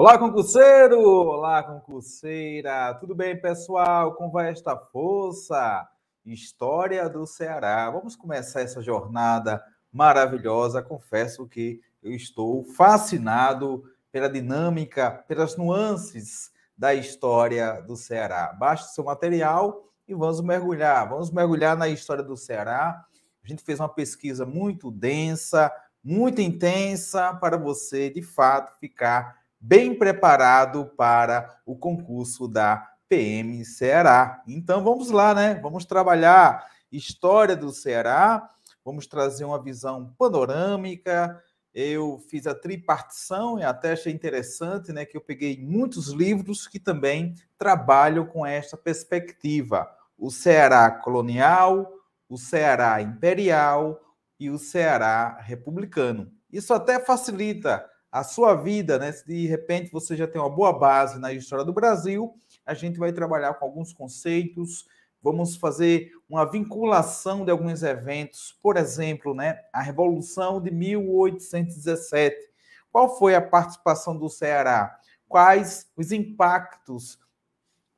Olá, concurseiro! Olá, concurseira! Tudo bem, pessoal? Como vai esta força? História do Ceará. Vamos começar essa jornada maravilhosa. Confesso que eu estou fascinado pela dinâmica, pelas nuances da história do Ceará. Baixe seu material e vamos mergulhar. Vamos mergulhar na história do Ceará. A gente fez uma pesquisa muito densa, muito intensa, para você, de fato, ficar bem preparado para o concurso da PM Ceará. Então vamos lá, né? Vamos trabalhar história do Ceará, vamos trazer uma visão panorâmica. Eu fiz a tripartição e até achei interessante, né, que eu peguei muitos livros que também trabalham com esta perspectiva. O Ceará colonial, o Ceará imperial e o Ceará republicano. Isso até facilita a sua vida, né? Se de repente você já tem uma boa base na história do Brasil, a gente vai trabalhar com alguns conceitos, vamos fazer uma vinculação de alguns eventos, por exemplo, né, a Revolução de 1817. Qual foi a participação do Ceará? Quais os impactos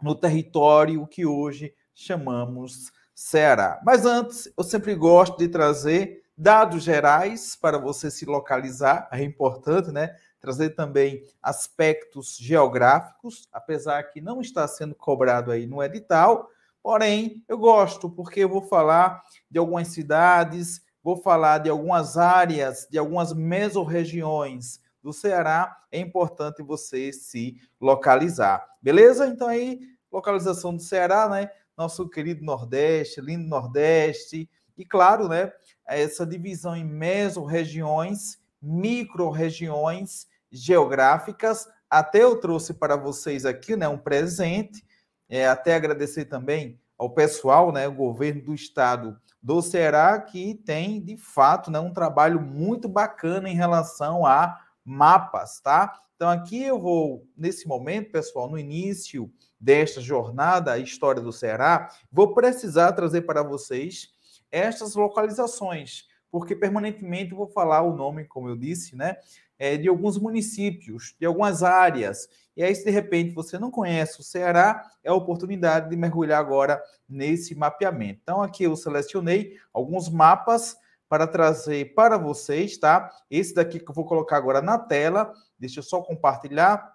no território que hoje chamamos Ceará? Mas antes, eu sempre gosto de trazer dados gerais para você se localizar, é importante, né? Trazer também aspectos geográficos, apesar que não está sendo cobrado aí no edital, porém eu gosto, porque eu vou falar de algumas cidades, vou falar de algumas áreas, de algumas mesorregiões do Ceará, é importante você se localizar. Beleza? Então aí, localização do Ceará, né? Nosso querido Nordeste, lindo Nordeste, e claro, né, essa divisão em mesorregiões, microrregiões geográficas. Até eu trouxe para vocês aqui, né, um presente. É, até agradecer também ao pessoal, né, o governo do estado do Ceará, que tem, de fato, né, um trabalho muito bacana em relação a mapas, tá? Então, aqui eu vou, nesse momento, pessoal, no início desta jornada, a história do Ceará, vou precisar trazer para vocês estas localizações, porque permanentemente vou falar o nome, como eu disse, né, é, de alguns municípios, de algumas áreas. E aí, se de repente você não conhece o Ceará, é a oportunidade de mergulhar agora nesse mapeamento. Então, aqui eu selecionei alguns mapas para trazer para vocês, tá? Esse daqui que eu vou colocar agora na tela, deixa eu só compartilhar,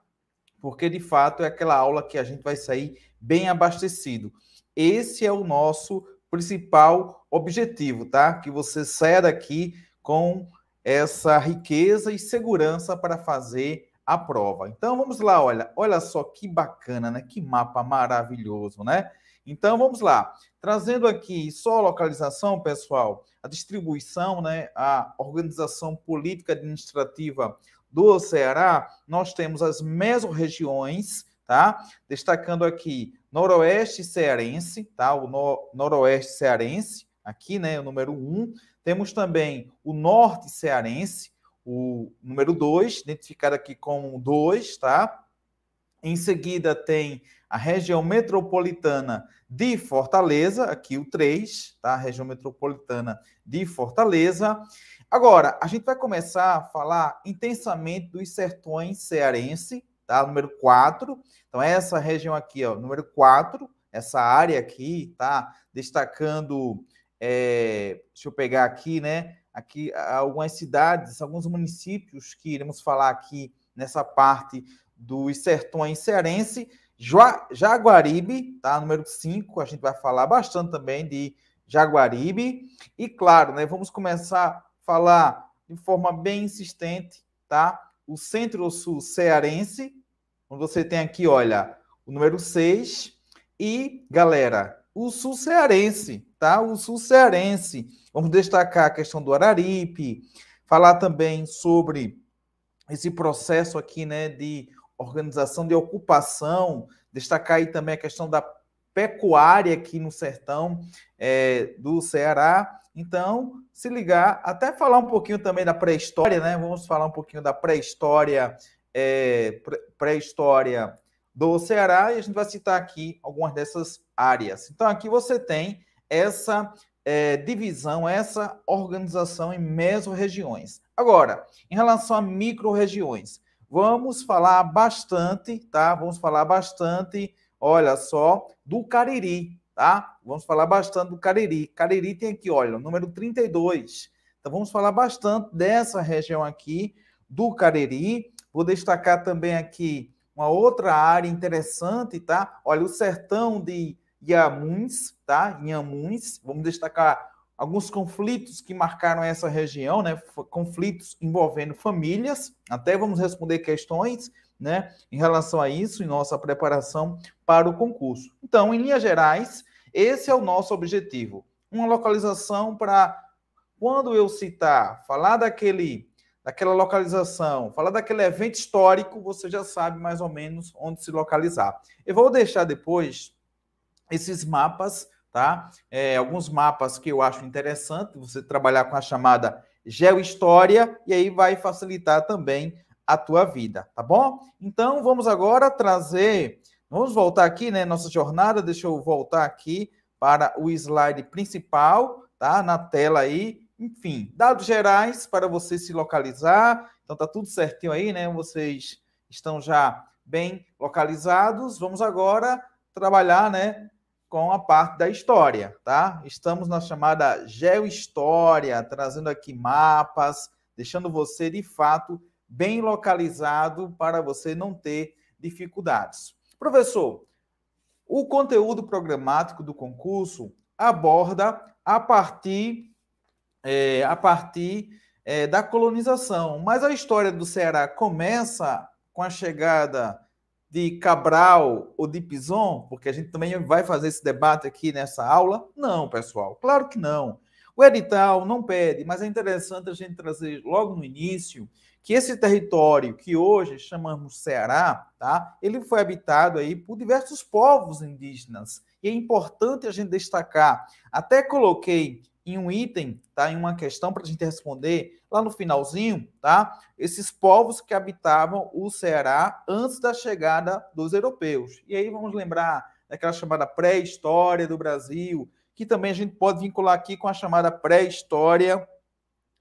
porque de fato é aquela aula que a gente vai sair bem abastecido. Esse é o nosso principal objetivo, tá? Que você saia daqui com essa riqueza e segurança para fazer a prova. Então vamos lá, olha, olha só que bacana, né? Que mapa maravilhoso, né? Então vamos lá, trazendo aqui só a localização, pessoal, a distribuição, né, a organização política administrativa do Ceará, nós temos as mesorregiões tá? Destacando aqui Noroeste Cearense, tá? O no, Noroeste Cearense, aqui, né? O número 1. Um. Temos também o Norte Cearense, o número 2, identificado aqui como 2, tá? Em seguida tem a região metropolitana de Fortaleza, aqui o 3, tá? A região metropolitana de Fortaleza. Agora, a gente vai começar a falar intensamente dos sertões cearense, tá? Número 4. Então, essa região aqui, ó, número 4, essa área aqui, tá? Destacando, é, deixa eu pegar aqui, né? Aqui, algumas cidades, alguns municípios que iremos falar aqui nessa parte dos sertões cearense. Jaguaribe, tá? Número 5, a gente vai falar bastante também de Jaguaribe. E claro, né, vamos começar a falar de forma bem insistente, tá? O centro-sul cearense, você tem aqui, olha, o número 6. E, galera, o sul cearense, tá? O sul cearense. Vamos destacar a questão do Araripe, falar também sobre esse processo aqui, né, de organização de ocupação, destacar aí também a questão da pecuária aqui no sertão é, do Ceará. Então, se ligar, até falar um pouquinho também da pré-história, né? Vamos falar um pouquinho da pré-história é, pré-história do Ceará, e a gente vai citar aqui algumas dessas áreas. Então, aqui você tem essa é, divisão, essa organização em mesorregiões. Agora, em relação a micro-regiões, vamos falar bastante, tá? Vamos falar bastante, olha só, do Cariri, tá? Vamos falar bastante do Cariri. Cariri tem aqui, olha, o número 32. Então, vamos falar bastante dessa região aqui do Cariri, Vou destacar também aqui uma outra área interessante, tá? Olha, o sertão de Iamuns, tá? Iamuns, vamos destacar alguns conflitos que marcaram essa região, né? Conflitos envolvendo famílias. Até vamos responder questões, né, em relação a isso em nossa preparação para o concurso. Então, em linhas gerais, esse é o nosso objetivo. Uma localização para quando eu citar, falar daquele daquela localização, falar daquele evento histórico, você já sabe mais ou menos onde se localizar. Eu vou deixar depois esses mapas, tá? É, alguns mapas que eu acho interessante você trabalhar com a chamada geohistória e aí vai facilitar também a tua vida, tá bom? Então vamos agora trazer, vamos voltar aqui, né, nossa jornada, deixa eu voltar aqui para o slide principal, tá? Na tela aí, enfim, dados gerais para você se localizar. Então tá tudo certinho aí, né? Vocês estão já bem localizados. Vamos agora trabalhar, né, com a parte da história, tá? Estamos na chamada geohistória, trazendo aqui mapas, deixando você de fato bem localizado para você não ter dificuldades. Professor, o conteúdo programático do concurso aborda a partir é, a partir é, da colonização. Mas a história do Ceará começa com a chegada de Cabral ou de Pison, porque a gente também vai fazer esse debate aqui nessa aula? Não, pessoal, claro que não. O edital não pede, mas é interessante a gente trazer logo no início que esse território que hoje chamamos Ceará, tá? Ele foi habitado aí por diversos povos indígenas. E é importante a gente destacar. Até coloquei em um item, tá? Em uma questão para a gente responder lá no finalzinho, tá? Esses povos que habitavam o Ceará antes da chegada dos europeus. E aí vamos lembrar daquela chamada pré-história do Brasil, que também a gente pode vincular aqui com a chamada pré-história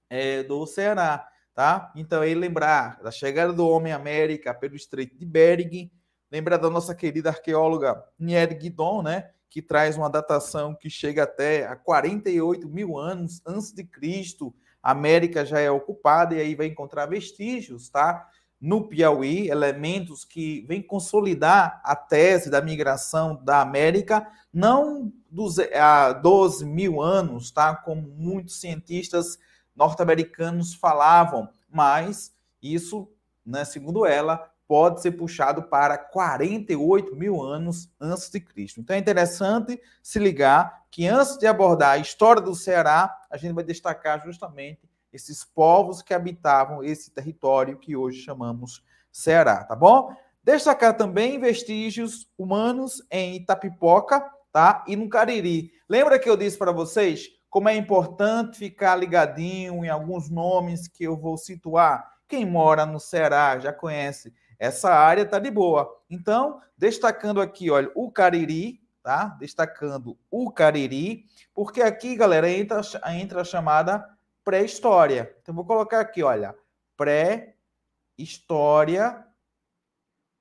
é, do Ceará, tá? Então aí lembrar da chegada do homem à América pelo Estreito de Bering, lembrar da nossa querida arqueóloga Nier Guidon, né? que traz uma datação que chega até a 48 mil anos antes de Cristo. A América já é ocupada e aí vai encontrar vestígios, tá? No Piauí, elementos que vêm consolidar a tese da migração da América, não dos, há 12 mil anos, tá? Como muitos cientistas norte-americanos falavam, mas isso, né, segundo ela, pode ser puxado para 48 mil anos antes de Cristo. Então é interessante se ligar que antes de abordar a história do Ceará, a gente vai destacar justamente esses povos que habitavam esse território que hoje chamamos Ceará, tá bom? Destacar também vestígios humanos em Itapipoca, tá? E no Cariri. Lembra que eu disse para vocês como é importante ficar ligadinho em alguns nomes que eu vou situar? Quem mora no Ceará já conhece essa área está de boa. Então, destacando aqui, olha, o Cariri, tá? Destacando o Cariri, porque aqui, galera, entra, entra a chamada pré-história. Então, vou colocar aqui, olha, pré-história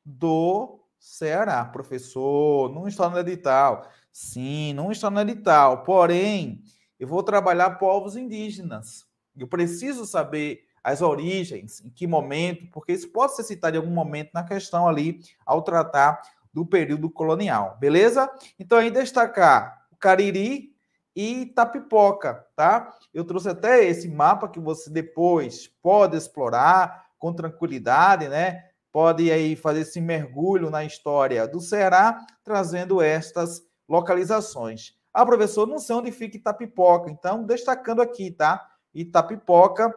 do Ceará. Professor, não está no edital. Sim, não está no edital. Porém, eu vou trabalhar povos indígenas. Eu preciso saber as origens, em que momento, porque isso pode ser citado em algum momento na questão ali, ao tratar do período colonial, beleza? Então, aí destacar o Cariri e Itapipoca, tá? Eu trouxe até esse mapa que você depois pode explorar com tranquilidade, né? Pode aí fazer esse mergulho na história do Ceará, trazendo estas localizações. Ah, professor, não sei onde fica Itapipoca, então destacando aqui, tá? Itapipoca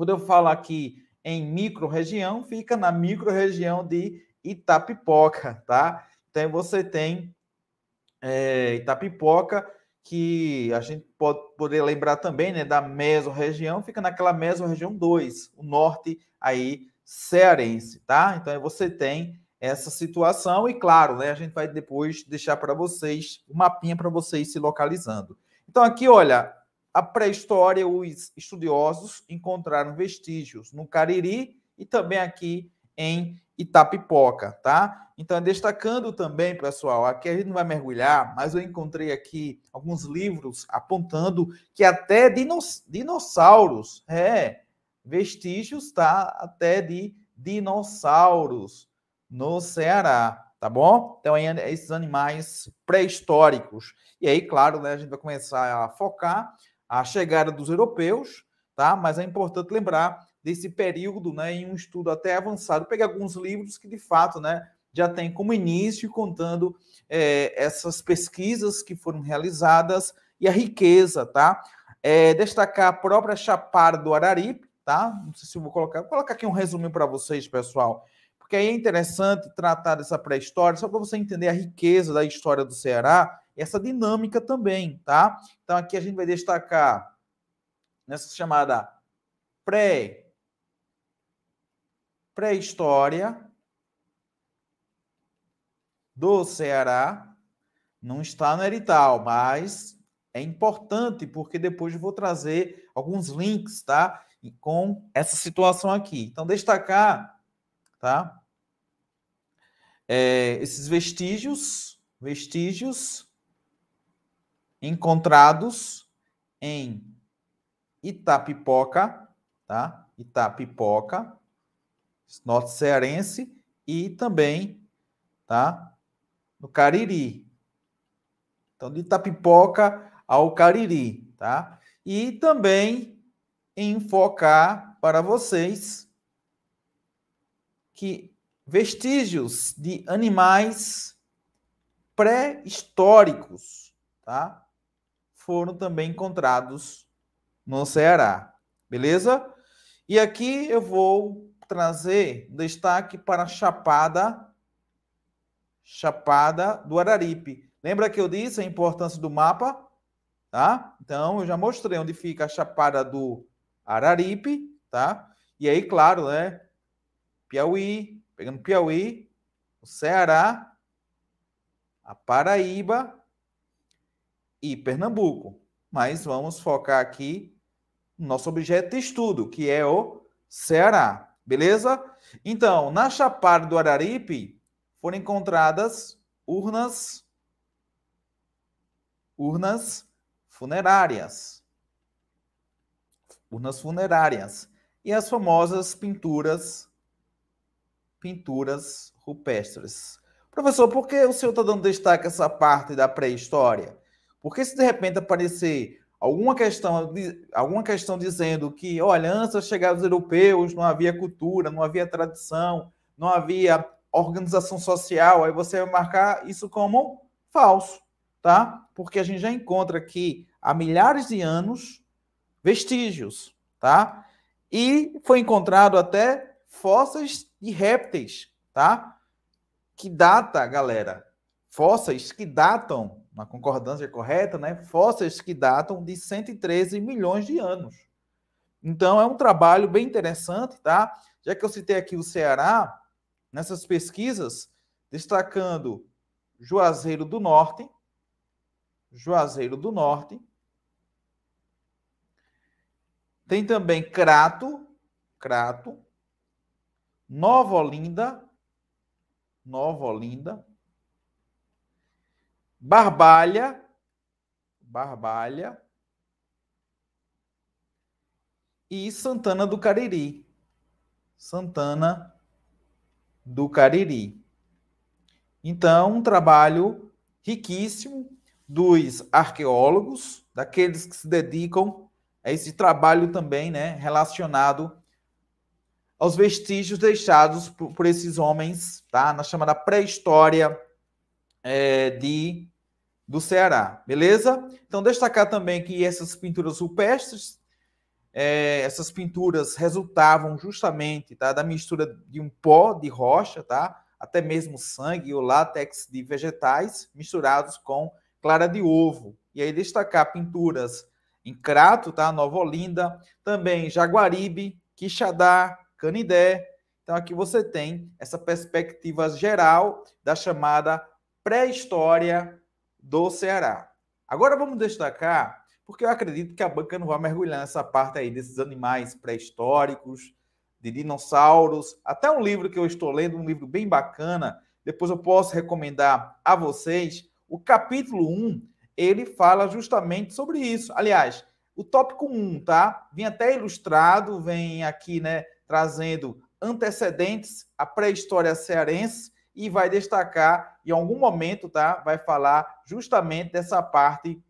quando eu falo aqui em micro-região, fica na micro-região de Itapipoca, tá? Então você tem é, Itapipoca, que a gente pode poder lembrar também, né, da mesorregião, fica naquela mesorregião 2, o norte aí cearense, tá? Então você tem essa situação e claro, né, a gente vai depois deixar para vocês o um mapinha para vocês se localizando. Então aqui, olha, a pré-história, os estudiosos encontraram vestígios no Cariri e também aqui em Itapipoca, tá? Então, destacando também, pessoal, aqui a gente não vai mergulhar, mas eu encontrei aqui alguns livros apontando que até dinoss dinossauros, é, vestígios, tá? Até de dinossauros no Ceará, tá bom? Então, aí, esses animais pré-históricos. E aí, claro, né, a gente vai começar a focar a chegada dos europeus, tá? Mas é importante lembrar desse período, né, em um estudo até avançado, pegar alguns livros que de fato, né, já tem como início contando é, essas pesquisas que foram realizadas e a riqueza, tá? É, destacar a própria Chapada do Araripe, tá? Não sei se vou colocar, vou colocar aqui um resumo para vocês, pessoal, porque aí é interessante tratar dessa pré-história, só para você entender a riqueza da história do Ceará essa dinâmica também, tá? Então aqui a gente vai destacar nessa chamada pré pré-história do Ceará não está no Erital, mas é importante porque depois eu vou trazer alguns links, tá? E com essa situação aqui. Então destacar, tá? É, esses vestígios, vestígios encontrados em Itapipoca, tá? Itapipoca, norte cearense e também, tá? No Cariri. Então, de Itapipoca ao Cariri, tá? E também enfocar para vocês que vestígios de animais pré-históricos, tá? foram também encontrados no Ceará. Beleza? E aqui eu vou trazer destaque para Chapada Chapada do Araripe. Lembra que eu disse a importância do mapa? Tá? Então eu já mostrei onde fica a Chapada do Araripe, tá? E aí, claro, né? Piauí, pegando Piauí, o Ceará, a Paraíba e Pernambuco. Mas vamos focar aqui no nosso objeto de estudo, que é o Ceará, beleza? Então, na Chapada do Araripe foram encontradas urnas urnas funerárias. Urnas funerárias e as famosas pinturas pinturas rupestres. Professor, por que o senhor está dando destaque a essa parte da pré-história? Porque se de repente aparecer alguma questão, alguma questão dizendo que, olha, antes da europeus não havia cultura, não havia tradição, não havia organização social, aí você vai marcar isso como falso, tá? Porque a gente já encontra aqui há milhares de anos vestígios, tá? E foi encontrado até fósseis de répteis, tá? Que data, galera, fósseis que datam uma concordância correta, né? Fósseis que datam de 113 milhões de anos. Então é um trabalho bem interessante, tá? Já que eu citei aqui o Ceará, nessas pesquisas, destacando Juazeiro do Norte, Juazeiro do Norte. Tem também Crato, Crato, Nova Olinda, Nova Olinda, Barbalha, Barbalha e Santana do Cariri. Santana do Cariri. Então, um trabalho riquíssimo dos arqueólogos, daqueles que se dedicam a esse trabalho também, né, relacionado aos vestígios deixados por, por esses homens, tá, na chamada pré-história é, de do Ceará, beleza? Então destacar também que essas pinturas rupestres, é, essas pinturas resultavam justamente tá, da mistura de um pó de rocha, tá? Até mesmo sangue ou látex de vegetais misturados com clara de ovo. E aí destacar pinturas em Crato, tá? Nova Olinda, também Jaguaribe, Quixadá, Canidé. Então aqui você tem essa perspectiva geral da chamada pré-história do Ceará. Agora vamos destacar, porque eu acredito que a banca não vai mergulhar nessa parte aí desses animais pré-históricos, de dinossauros, até um livro que eu estou lendo, um livro bem bacana, depois eu posso recomendar a vocês. O capítulo 1, ele fala justamente sobre isso. Aliás, o tópico 1, tá? Vem até ilustrado, vem aqui, né, trazendo antecedentes, a pré-história cearense e vai destacar em algum momento, tá? Vai falar justamente dessa parte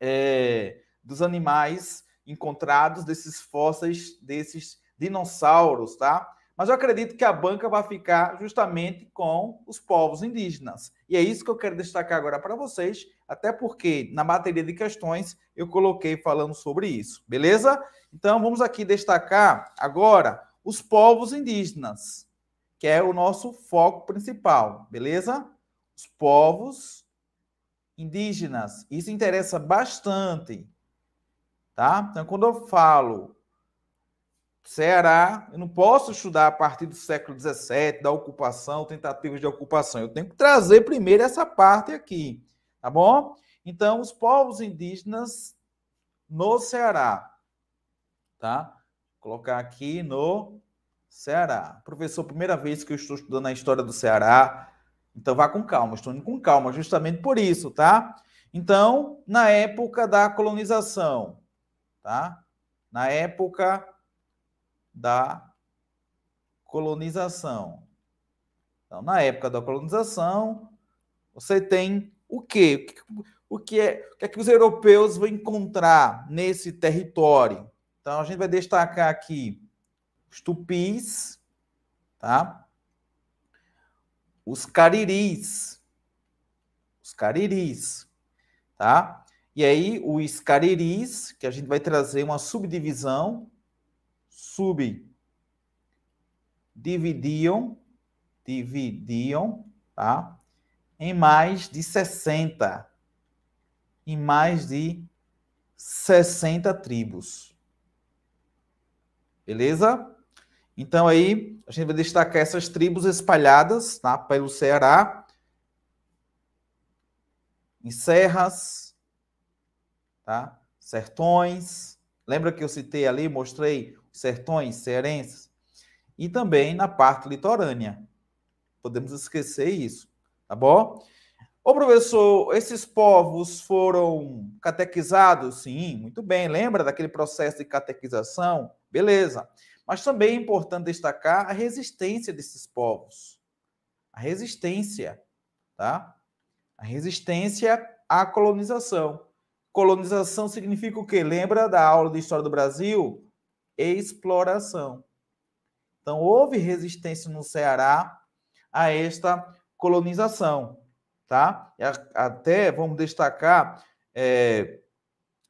é, dos animais encontrados, desses fósseis, desses dinossauros, tá? Mas eu acredito que a banca vai ficar justamente com os povos indígenas. E é isso que eu quero destacar agora para vocês, até porque na bateria de questões eu coloquei falando sobre isso, beleza? Então vamos aqui destacar agora os povos indígenas que é o nosso foco principal, beleza? Os povos indígenas. Isso interessa bastante, tá? Então, quando eu falo Ceará, eu não posso estudar a partir do século XVII, da ocupação, tentativas de ocupação. Eu tenho que trazer primeiro essa parte aqui, tá bom? Então, os povos indígenas no Ceará, tá? Vou colocar aqui no Ceará. Professor, primeira vez que eu estou estudando a história do Ceará. Então vá com calma, estou indo com calma, justamente por isso, tá? Então, na época da colonização, tá? Na época da colonização. Então, na época da colonização, você tem o quê? O que é, o que, é que os europeus vão encontrar nesse território? Então, a gente vai destacar aqui os tupis, tá? Os cariris, os cariris, tá? E aí os cariris, que a gente vai trazer uma subdivisão, sub dividiam, dividiam, tá? Em mais de 60, em mais de 60 tribos. Beleza? Então aí a gente vai destacar essas tribos espalhadas tá, pelo Ceará, em serras, tá, sertões. Lembra que eu citei ali, mostrei sertões cearenses? E também na parte litorânea. Podemos esquecer isso, tá bom? Ô professor, esses povos foram catequizados? Sim, muito bem. Lembra daquele processo de catequização? Beleza. Mas também é importante destacar a resistência desses povos. A resistência, tá? A resistência à colonização. Colonização significa o quê? Lembra da aula de História do Brasil? Exploração. Então, houve resistência no Ceará a esta colonização, tá? Até vamos destacar é,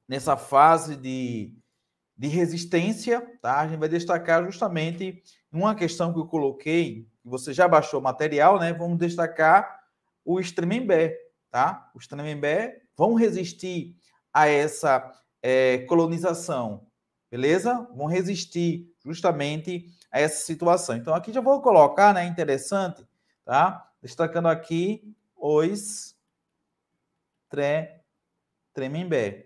nessa fase de de resistência, tá? A gente vai destacar justamente uma questão que eu coloquei, que você já baixou o material, né? Vamos destacar o Tremembé, tá? O Tremembé vão resistir a essa é, colonização, beleza? Vão resistir justamente a essa situação. Então, aqui já vou colocar, né? Interessante, tá? Destacando aqui os tre, Tremembé,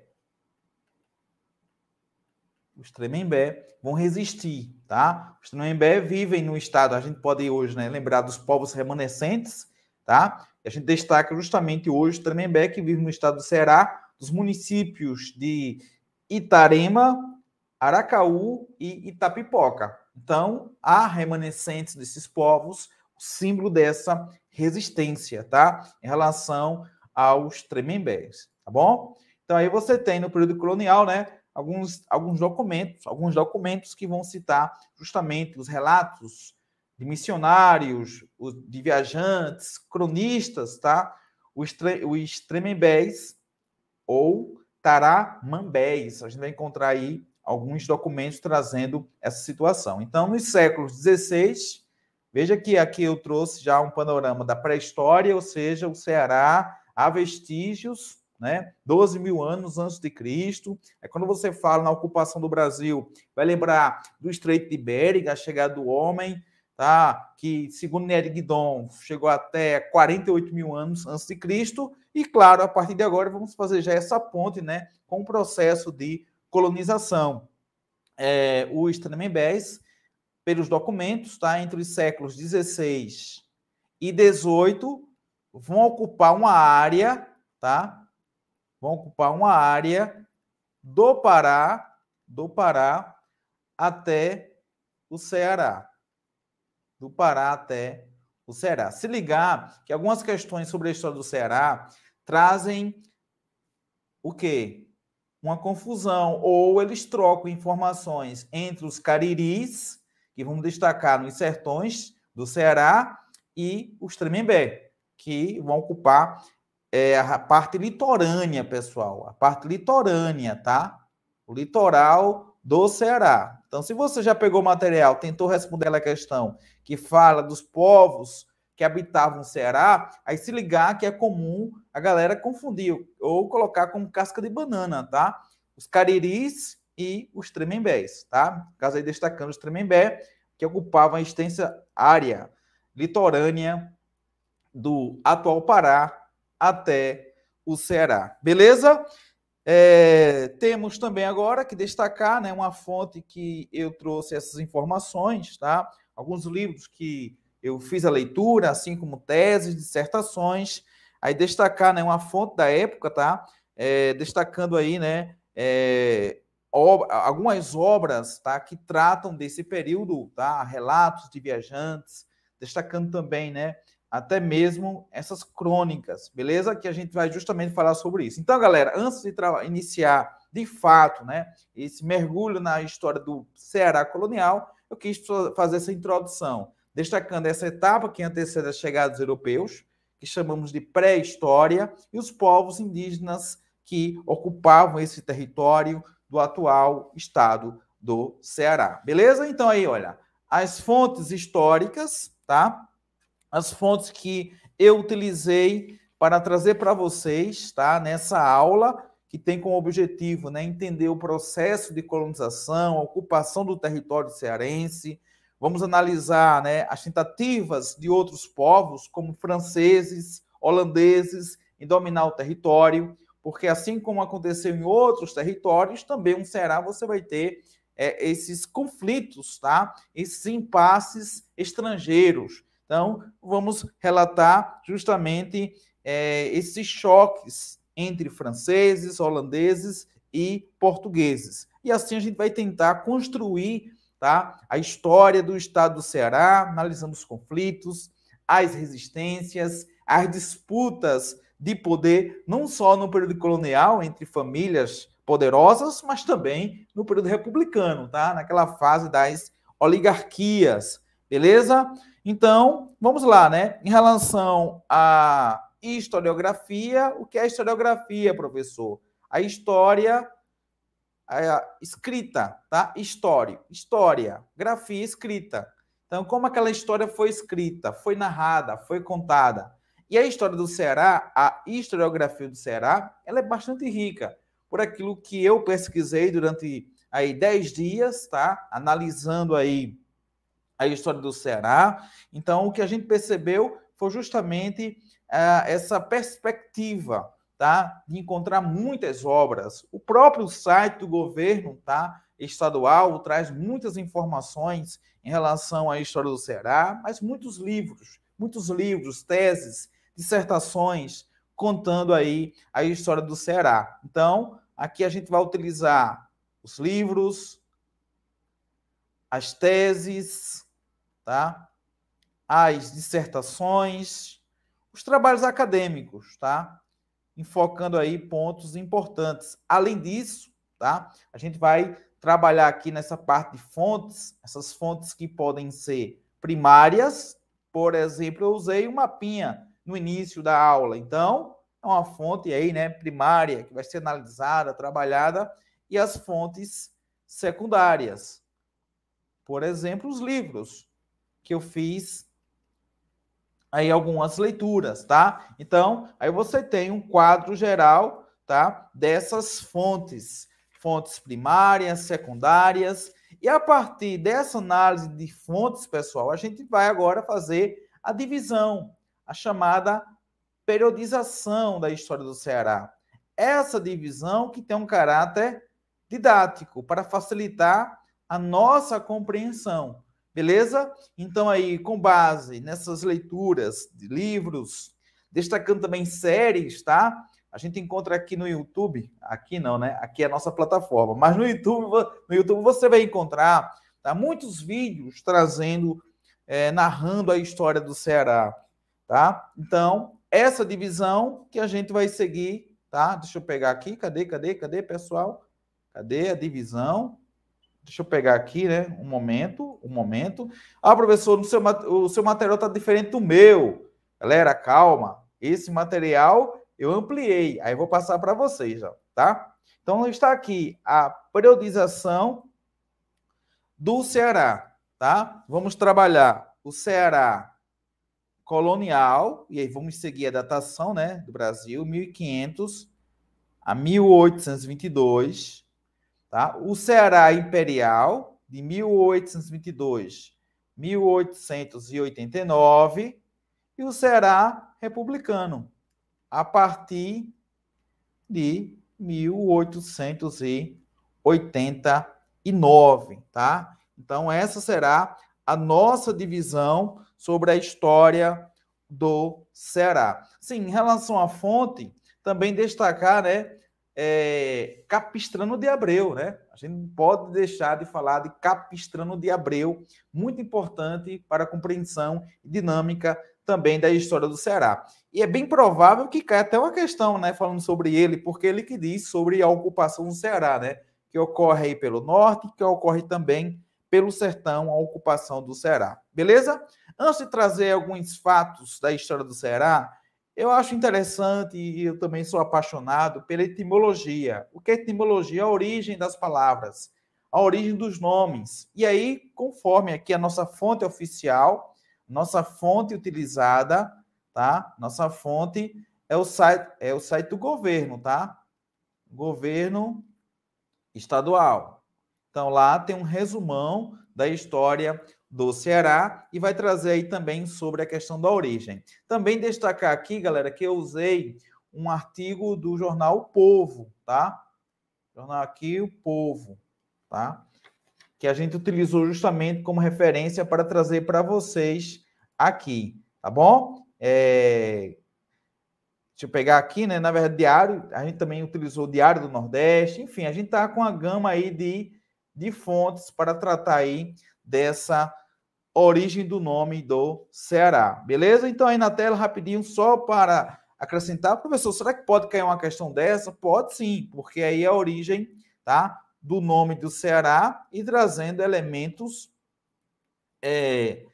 os Tremembé vão resistir, tá? Os Tremembé vivem no estado, a gente pode hoje né, lembrar dos povos remanescentes, tá? E a gente destaca justamente hoje os Tremembé que vivem no estado do Ceará, dos municípios de Itarema, Aracaú e Itapipoca. Então, há remanescentes desses povos, símbolo dessa resistência, tá? Em relação aos Tremembés, tá bom? Então, aí você tem no período colonial, né? alguns, alguns documentos, alguns documentos que vão citar justamente os relatos de missionários, de viajantes, cronistas, tá? Os, os tremembés ou taramambés. A gente vai encontrar aí alguns documentos trazendo essa situação. Então, nos séculos XVI, veja que aqui eu trouxe já um panorama da pré-história, ou seja, o Ceará há vestígios né? 12 mil anos antes de Cristo. É quando você fala na ocupação do Brasil, vai lembrar do Estreito de Bering, a chegada do homem, tá? Que segundo Nerigdon chegou até 48 mil anos antes de Cristo. E claro, a partir de agora vamos fazer já essa ponte, né? Com o processo de colonização. É, os Tremembés, pelos documentos, tá? Entre os séculos 16 e 18 vão ocupar uma área, tá? vão ocupar uma área do Pará, do Pará até o Ceará. Do Pará até o Ceará. Se ligar que algumas questões sobre a história do Ceará trazem o quê? Uma confusão, ou eles trocam informações entre os cariris, que vamos destacar nos sertões do Ceará, e os tremembé, que vão ocupar é a parte litorânea, pessoal, a parte litorânea, tá? O litoral do Ceará. Então, se você já pegou o material, tentou responder a questão que fala dos povos que habitavam o Ceará, aí se ligar que é comum a galera confundir ou colocar como casca de banana, tá? Os cariris e os tremembés, tá? Caso aí destacando os tremembé, que ocupavam a extensa área litorânea do atual Pará, até o Ceará. Beleza? É, temos também agora que destacar né, uma fonte que eu trouxe essas informações, tá? Alguns livros que eu fiz a leitura, assim como teses, dissertações. Aí destacar né, uma fonte da época, tá? É, destacando aí, né? É, ob algumas obras tá, que tratam desse período, tá? Relatos de viajantes, destacando também, né? até mesmo essas crônicas, beleza? Que a gente vai justamente falar sobre isso. Então, galera, antes de iniciar de fato, né, esse mergulho na história do Ceará colonial, eu quis fazer essa introdução, destacando essa etapa que antecede a chegada dos europeus, que chamamos de pré-história, e os povos indígenas que ocupavam esse território do atual estado do Ceará. Beleza? Então aí, olha, as fontes históricas, tá? as fontes que eu utilizei para trazer para vocês, tá? Nessa aula que tem como objetivo, né, entender o processo de colonização, a ocupação do território cearense. Vamos analisar, né, as tentativas de outros povos, como franceses, holandeses, em dominar o território, porque assim como aconteceu em outros territórios, também no Ceará você vai ter é, esses conflitos, tá? Esses impasses estrangeiros. Então, vamos relatar justamente é, esses choques entre franceses, holandeses e portugueses. E assim a gente vai tentar construir tá, a história do estado do Ceará, analisando os conflitos, as resistências, as disputas de poder, não só no período colonial, entre famílias poderosas, mas também no período republicano, tá? Naquela fase das oligarquias, beleza? Então, vamos lá, né? Em relação à historiografia, o que é historiografia, professor? A história a escrita, tá? História, história, grafia escrita. Então, como aquela história foi escrita, foi narrada, foi contada. E a história do Ceará, a historiografia do Ceará, ela é bastante rica por aquilo que eu pesquisei durante aí 10 dias, tá? Analisando aí a história do Ceará. Então, o que a gente percebeu foi justamente uh, essa perspectiva tá, de encontrar muitas obras. O próprio site do governo tá, estadual traz muitas informações em relação à história do Ceará, mas muitos livros, muitos livros, teses, dissertações contando aí a história do Ceará. Então, aqui a gente vai utilizar os livros, as teses, tá? As dissertações, os trabalhos acadêmicos, tá? Enfocando aí pontos importantes. Além disso, tá? A gente vai trabalhar aqui nessa parte de fontes, essas fontes que podem ser primárias, por exemplo, eu usei um mapinha no início da aula. Então, é uma fonte aí, né, primária, que vai ser analisada, trabalhada, e as fontes secundárias. Por exemplo, os livros que eu fiz aí algumas leituras, tá? Então, aí você tem um quadro geral, tá? Dessas fontes, fontes primárias, secundárias, e a partir dessa análise de fontes, pessoal, a gente vai agora fazer a divisão, a chamada periodização da história do Ceará. Essa divisão que tem um caráter didático para facilitar a nossa compreensão. Beleza? Então, aí, com base nessas leituras de livros, destacando também séries, tá? A gente encontra aqui no YouTube, aqui não, né? Aqui é a nossa plataforma, mas no YouTube, no YouTube você vai encontrar tá? muitos vídeos trazendo, é, narrando a história do Ceará, tá? Então, essa divisão que a gente vai seguir, tá? Deixa eu pegar aqui, cadê, cadê, cadê, pessoal? Cadê a divisão? Deixa eu pegar aqui, né? Um momento o momento. Ah, professor, o seu, o seu material está diferente do meu. Galera, calma. Esse material eu ampliei. Aí eu vou passar para vocês, ó, tá? Então está aqui a periodização do Ceará, tá? Vamos trabalhar o Ceará colonial, e aí vamos seguir a datação, né, do Brasil, 1500 a 1822, tá? O Ceará imperial, de 1822 1889 e o Ceará republicano a partir de 1889, tá? Então essa será a nossa divisão sobre a história do Ceará. Sim, em relação à fonte, também destacar, né, é, Capistrano de Abreu, né? gente não pode deixar de falar de Capistrano de Abreu, muito importante para a compreensão e dinâmica também da história do Ceará. E é bem provável que caia até uma questão, né, falando sobre ele, porque ele que diz sobre a ocupação do Ceará, né, que ocorre aí pelo norte, que ocorre também pelo sertão, a ocupação do Ceará. Beleza? Antes de trazer alguns fatos da história do Ceará, eu acho interessante e eu também sou apaixonado pela etimologia. O que é etimologia? A origem das palavras, a origem dos nomes. E aí, conforme aqui a nossa fonte oficial, nossa fonte utilizada, tá? Nossa fonte é o site, é o site do governo, tá? Governo estadual. Então lá tem um resumão da história do Ceará e vai trazer aí também sobre a questão da origem. Também destacar aqui, galera, que eu usei um artigo do jornal o Povo, tá? Jornal aqui o Povo, tá? Que a gente utilizou justamente como referência para trazer para vocês aqui, tá bom? É... Deixa eu pegar aqui, né? Na verdade, diário, a gente também utilizou o Diário do Nordeste, enfim, a gente tá com a gama aí de, de fontes para tratar aí dessa origem do nome do Ceará. Beleza? Então, aí na tela, rapidinho, só para acrescentar, professor, será que pode cair uma questão dessa? Pode sim, porque aí é a origem tá, do nome do Ceará e trazendo elementos é,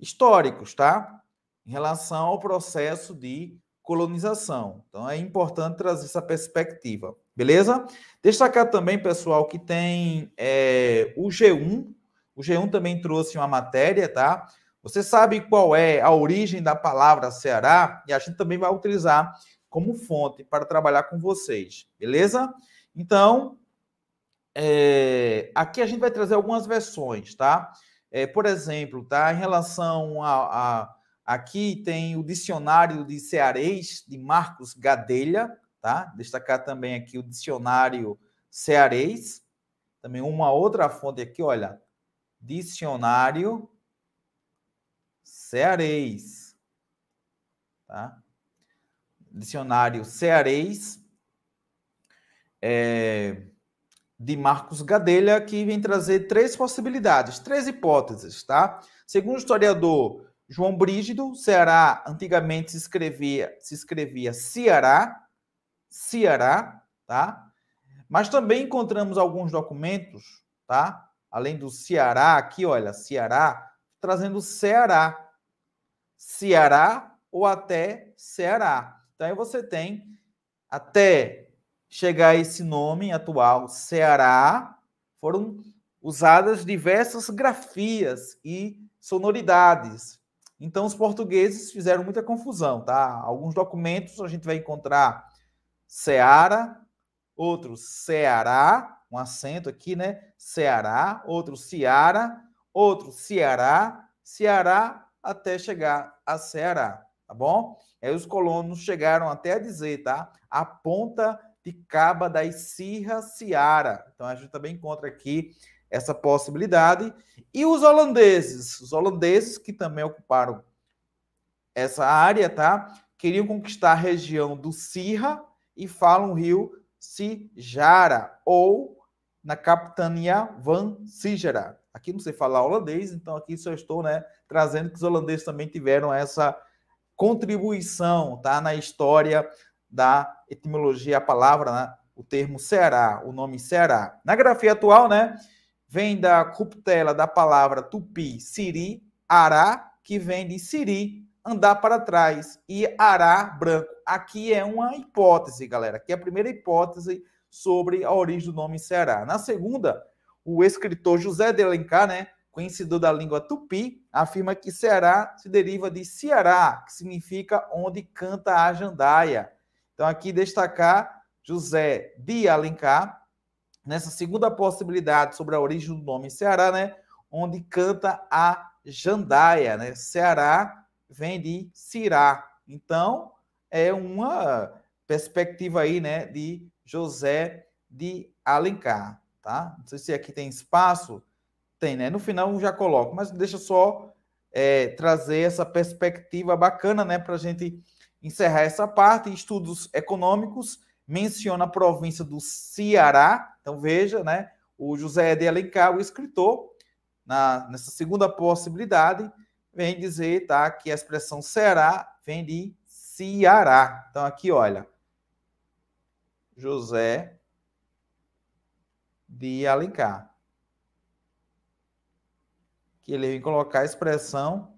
históricos, tá? Em relação ao processo de colonização. Então é importante trazer essa perspectiva, beleza? Destacar também, pessoal, que tem é, o G1, o G1 também trouxe uma matéria, tá? Você sabe qual é a origem da palavra Ceará? E a gente também vai utilizar como fonte para trabalhar com vocês, beleza? Então, é, aqui a gente vai trazer algumas versões, tá? É, por exemplo, tá? Em relação a, a Aqui tem o dicionário de cearês de Marcos Gadelha, tá? Destacar também aqui o dicionário cearês. Também uma outra fonte aqui, olha, dicionário cearês, tá? Dicionário cearês é, de Marcos Gadelha, que vem trazer três possibilidades, três hipóteses, tá? Segundo o historiador João Brígido, Ceará antigamente se escrevia, se escrevia Ceará, Ceará, tá? Mas também encontramos alguns documentos, tá? além do Ceará, aqui, olha, Ceará, trazendo Ceará. Ceará ou até Ceará. Então aí você tem até chegar a esse nome atual, Ceará, foram usadas diversas grafias e sonoridades. Então os portugueses fizeram muita confusão, tá? Alguns documentos a gente vai encontrar Ceará, outros Ceará um acento aqui, né? Ceará, outro Ceará, outro Ceará, Ceará até chegar a Ceará, tá bom? Aí os colonos chegaram até a dizer, tá? A ponta de Caba da Isirra Ceará. Então a gente também encontra aqui essa possibilidade. E os holandeses, os holandeses que também ocuparam essa área, tá? Queriam conquistar a região do Sirra e falam o rio Sijara ou na capitania Van Sigera. Aqui não sei falar holandês, então aqui só estou né, trazendo que os holandeses também tiveram essa contribuição tá, na história da etimologia, a palavra, né, o termo Ceará, o nome Ceará. Na grafia atual, né, vem da cuptela da palavra tupi, siri, ará, que vem de siri, andar para trás, e ará, branco. Aqui é uma hipótese, galera, aqui é a primeira hipótese sobre a origem do nome Ceará. Na segunda, o escritor José de Alencar, né, conhecido da língua tupi, afirma que Ceará se deriva de Ceará, que significa onde canta a jandaia. Então, aqui destacar José de Alencar, nessa segunda possibilidade sobre a origem do nome Ceará, né, onde canta a jandaia. Né? Ceará vem de Cirá. Então, é uma perspectiva aí, né, de José de Alencar, tá? Não sei se aqui tem espaço. Tem, né? No final já coloco, mas deixa só é, trazer essa perspectiva bacana, né? Para a gente encerrar essa parte. Estudos econômicos menciona a província do Ceará. Então veja, né? O José de Alencar, o escritor, na, nessa segunda possibilidade, vem dizer tá, que a expressão Ceará vem de Ceará. Então aqui, olha, José de Alencar. Que ele vem colocar a expressão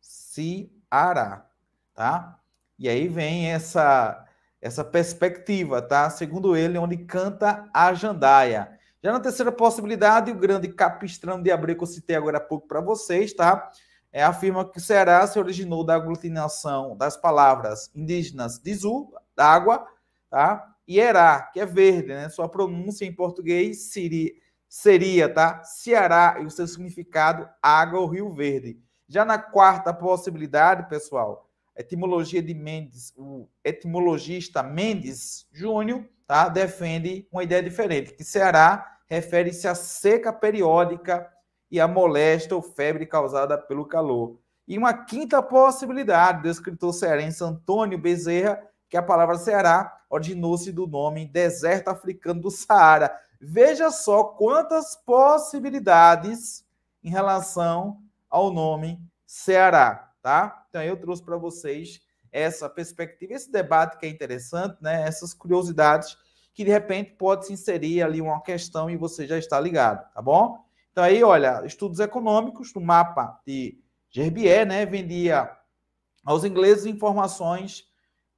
Ceará, tá? E aí vem essa essa perspectiva, tá? Segundo ele, onde canta a jandaia. Já na terceira possibilidade, o grande capistrano de Abreu, que eu citei agora há pouco para vocês, tá? É, afirma que Ceará se originou da aglutinação das palavras indígenas de zu, água, tá? Hierá, que é verde, né? Sua pronúncia em português seria, seria, tá? Ceará e o seu significado água ou rio verde. Já na quarta possibilidade, pessoal, etimologia de Mendes, o etimologista Mendes Júnior, tá? Defende uma ideia diferente, que Ceará refere-se à seca periódica e à moléstia ou febre causada pelo calor. E uma quinta possibilidade do escritor cearense Antônio Bezerra, que a palavra Ceará originou-se do nome Deserto Africano do Saara. Veja só quantas possibilidades em relação ao nome Ceará, tá? Então eu trouxe para vocês essa perspectiva, esse debate que é interessante, né? Essas curiosidades que de repente pode se inserir ali uma questão e você já está ligado, tá bom? Então aí, olha, estudos econômicos no mapa de Gerbier, né, vendia aos ingleses informações,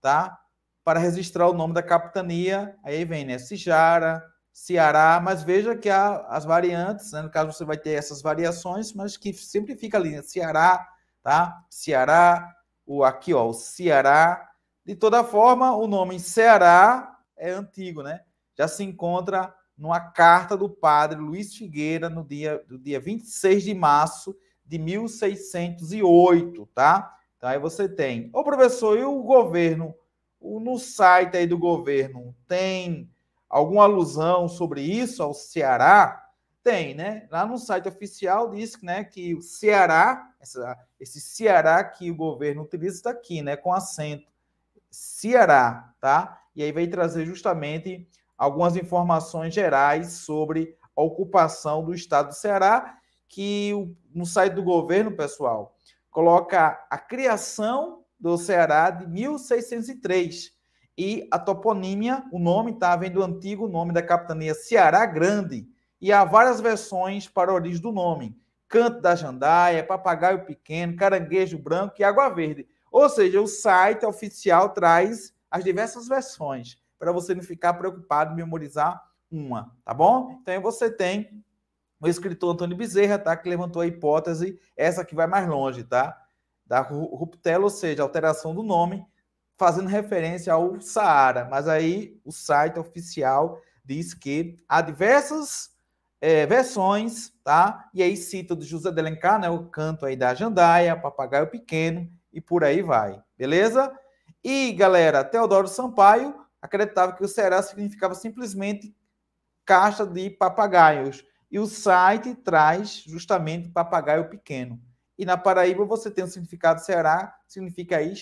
tá, para registrar o nome da capitania. Aí vem, né? Sijara, Ceará, mas veja que há as variantes, né? no caso você vai ter essas variações, mas que sempre fica ali, né? Ceará, tá? Ceará, o aqui, ó, o Ceará. De toda forma, o nome Ceará é antigo, né? Já se encontra numa carta do padre Luiz Figueira no dia, do dia 26 de março de 1608, tá? Então aí você tem. Ô professor, e o governo no site aí do governo tem alguma alusão sobre isso ao Ceará? Tem, né? Lá no site oficial diz né, que o Ceará, essa, esse Ceará que o governo utiliza está aqui, né? Com acento. Ceará, tá? E aí vai trazer justamente algumas informações gerais sobre a ocupação do estado do Ceará, que no site do governo, pessoal, coloca a criação do Ceará de 1603. E a toponímia, o nome, tá, vem do antigo nome da capitania Ceará Grande. E há várias versões para a origem do nome. Canto da Jandaia, Papagaio Pequeno, Caranguejo Branco e Água Verde. Ou seja, o site oficial traz as diversas versões, para você não ficar preocupado em memorizar uma, tá bom? Então você tem o escritor Antônio Bezerra, tá? Que levantou a hipótese, essa que vai mais longe, tá? da ruptela, ou seja, alteração do nome, fazendo referência ao Saara. Mas aí o site oficial diz que há diversas é, versões, tá? E aí cita do José de né? O canto aí da Jandaia, Papagaio Pequeno e por aí vai, beleza? E galera, Teodoro Sampaio acreditava que o Ceará significava simplesmente caixa de papagaios. E o site traz justamente papagaio pequeno. E na Paraíba você tem o significado Ceará, significa aí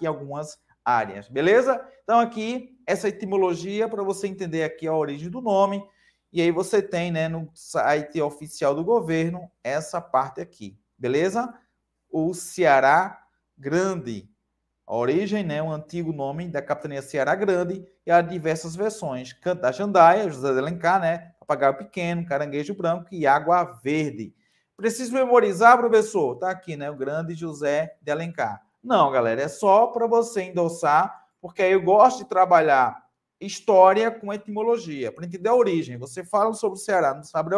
em algumas áreas, beleza? Então aqui essa etimologia para você entender aqui a origem do nome. E aí você tem, né, no site oficial do governo essa parte aqui, beleza? O Ceará Grande. A origem, né, o antigo nome da capitania Ceará Grande e há diversas versões. Canto da Jandaia, José de Alencar, né, papagaio pequeno, caranguejo branco e água verde. Preciso memorizar, professor? Tá aqui, né? O grande José de Alencar. Não, galera, é só para você endossar, porque aí eu gosto de trabalhar história com etimologia, para entender a origem. Você fala sobre o Ceará, não sabe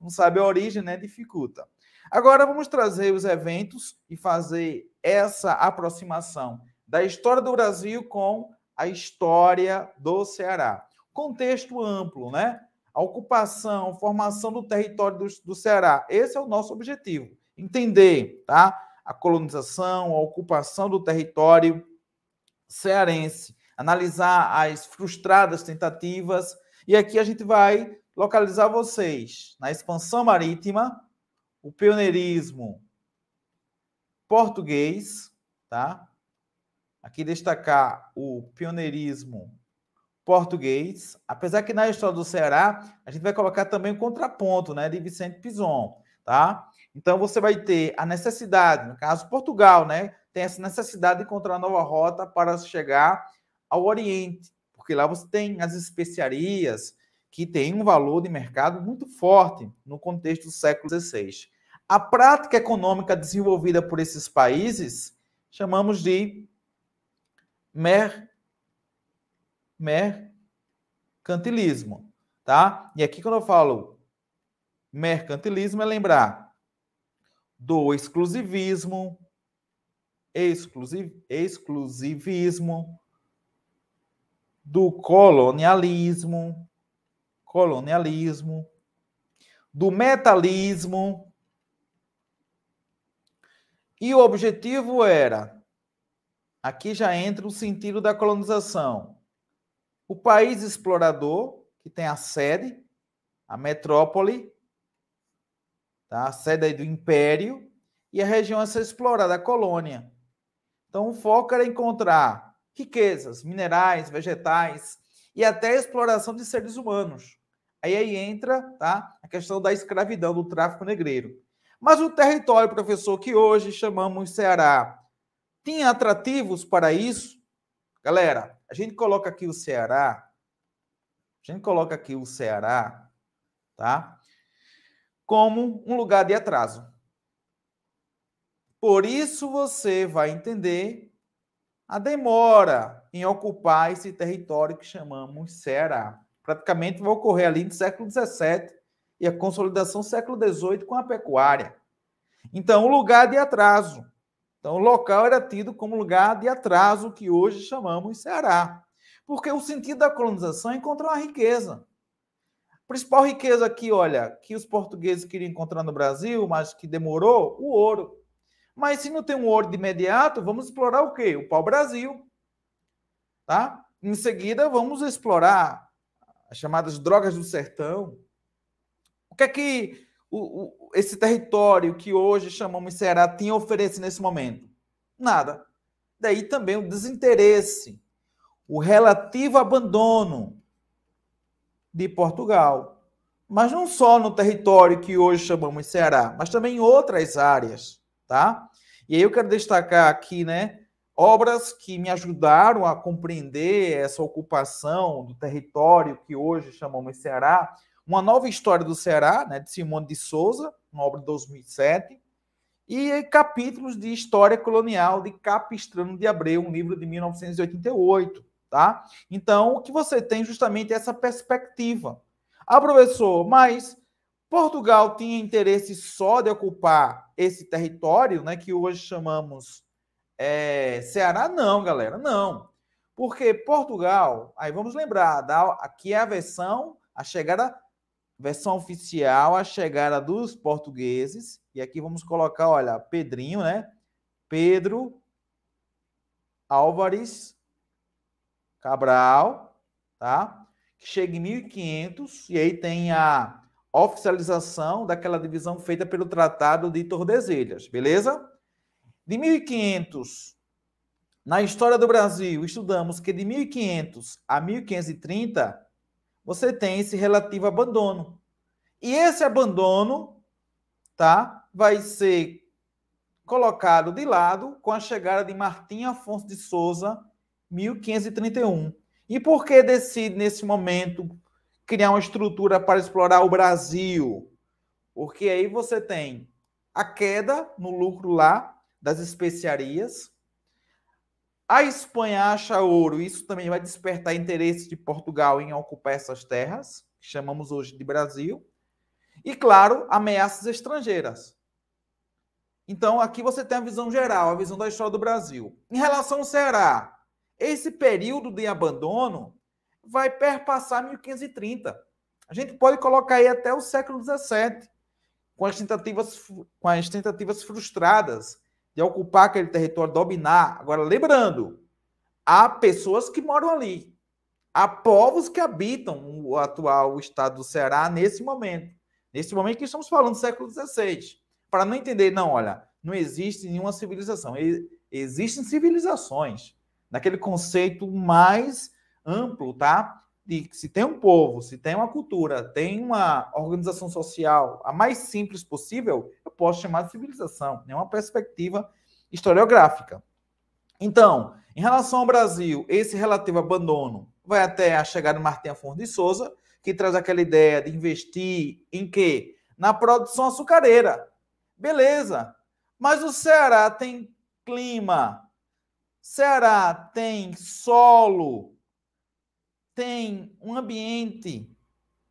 não sabe a origem, né? Dificulta. Agora vamos trazer os eventos e fazer essa aproximação da história do Brasil com a história do Ceará. Contexto amplo, né? a ocupação, a formação do território do, do Ceará. Esse é o nosso objetivo. Entender tá? a colonização, a ocupação do território cearense, analisar as frustradas tentativas. E aqui a gente vai localizar vocês na expansão marítima, o pioneirismo português, tá? Aqui destacar o pioneirismo português, apesar que na história do Ceará, a gente vai colocar também o contraponto, né, de Vicente Pison, tá? Então você vai ter a necessidade, no caso Portugal, né, tem essa necessidade de encontrar uma nova rota para chegar ao Oriente, porque lá você tem as especiarias que tem um valor de mercado muito forte no contexto do século XVI. A prática econômica desenvolvida por esses países chamamos de mer mercantilismo, tá? E aqui quando eu falo mercantilismo é lembrar do exclusivismo, exclusiv, exclusivismo, do colonialismo, colonialismo, do metalismo. E o objetivo era, aqui já entra o sentido da colonização, o país explorador, que tem a sede, a metrópole, tá? a sede do império, e a região a ser explorada, a colônia. Então, o foco era encontrar riquezas, minerais, vegetais e até a exploração de seres humanos. Aí, aí entra tá? a questão da escravidão, do tráfico negreiro. Mas o território, professor, que hoje chamamos Ceará, tinha atrativos para isso? Galera, a gente coloca aqui o Ceará. A gente coloca aqui o Ceará, tá? Como um lugar de atraso. Por isso você vai entender a demora em ocupar esse território que chamamos Ceará. Praticamente vai ocorrer ali no século XVII e a consolidação século XVIII com a pecuária. Então, o lugar de atraso. Então, o local era tido como lugar de atraso, que hoje chamamos Ceará. Porque o sentido da colonização é encontrar uma riqueza. A principal riqueza aqui, olha, que os portugueses queriam encontrar no Brasil, mas que demorou, o ouro. Mas se não tem um ouro de imediato, vamos explorar o quê? O pau-brasil. Tá? Em seguida, vamos explorar as chamadas drogas do sertão. O que é que o, o, esse território que hoje chamamos Ceará tinha oferece nesse momento? Nada. Daí também o desinteresse, o relativo abandono de Portugal. Mas não só no território que hoje chamamos Ceará, mas também em outras áreas, tá? E aí eu quero destacar aqui, né, obras que me ajudaram a compreender essa ocupação do território que hoje chamamos Ceará, uma Nova História do Ceará, né, de Simone de Souza, uma obra de 2007, e capítulos de História Colonial de Capistrano de Abreu, um livro de 1988, tá? Então, que você tem justamente é essa perspectiva. Ah, professor, mas Portugal tinha interesse só de ocupar esse território, né, que hoje chamamos é, Ceará? Não, galera, não. Porque Portugal, aí vamos lembrar, aqui é a versão, a chegada versão oficial, a chegada dos portugueses. E aqui vamos colocar, olha, Pedrinho, né? Pedro Álvares Cabral, tá? Que chega em 1500 e aí tem a oficialização daquela divisão feita pelo Tratado de Tordesilhas, beleza? De 1500 na história do Brasil, estudamos que de 1500 a 1530 você tem esse relativo abandono. E esse abandono, tá, vai ser colocado de lado com a chegada de Martim Afonso de Souza, 1531. E por que decide nesse momento criar uma estrutura para explorar o Brasil? Porque aí você tem a queda no lucro lá das especiarias, a Espanha acha ouro, isso também vai despertar interesse de Portugal em ocupar essas terras, que chamamos hoje de Brasil. E, claro, ameaças estrangeiras. Então, aqui você tem a visão geral, a visão da história do Brasil. Em relação ao Ceará, esse período de abandono vai perpassar 1530. A gente pode colocar aí até o século XVII, com as tentativas, com as tentativas frustradas de ocupar aquele território, dominar. Agora, lembrando, há pessoas que moram ali. Há povos que habitam o atual estado do Ceará nesse momento. Nesse momento que estamos falando século XVI. Para não entender, não, olha, não existe nenhuma civilização. Existem civilizações, naquele conceito mais amplo, tá? de que se tem um povo, se tem uma cultura, tem uma organização social a mais simples possível, eu posso chamar de civilização, é uma perspectiva historiográfica. Então, em relação ao Brasil, esse relativo abandono vai até a chegada de Martim Afonso de Souza, que traz aquela ideia de investir em quê? Na produção açucareira. Beleza. Mas o Ceará tem clima, Ceará tem solo, tem um ambiente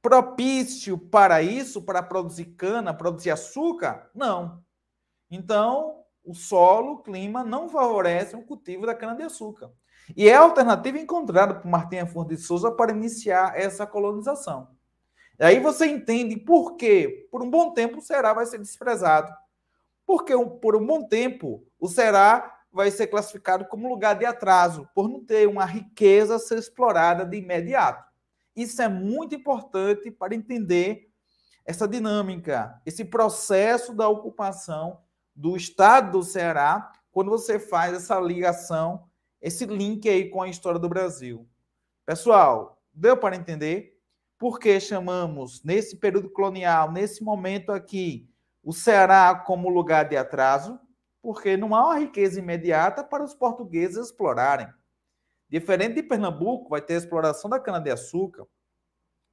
propício para isso, para produzir cana, produzir açúcar? Não. Então, o solo, o clima não favorecem o cultivo da cana-de-açúcar. E é a alternativa encontrada por Martim Afonso de Souza para iniciar essa colonização. E aí você entende por que, por um bom tempo, o Ceará vai ser desprezado. Porque por um bom tempo, o Ceará vai ser classificado como lugar de atraso, por não ter uma riqueza a ser explorada de imediato. Isso é muito importante para entender essa dinâmica, esse processo da ocupação do estado do Ceará, quando você faz essa ligação, esse link aí com a história do Brasil. Pessoal, deu para entender por que chamamos nesse período colonial, nesse momento aqui, o Ceará como lugar de atraso? porque não há uma riqueza imediata para os portugueses explorarem. Diferente de Pernambuco, vai ter a exploração da cana-de-açúcar,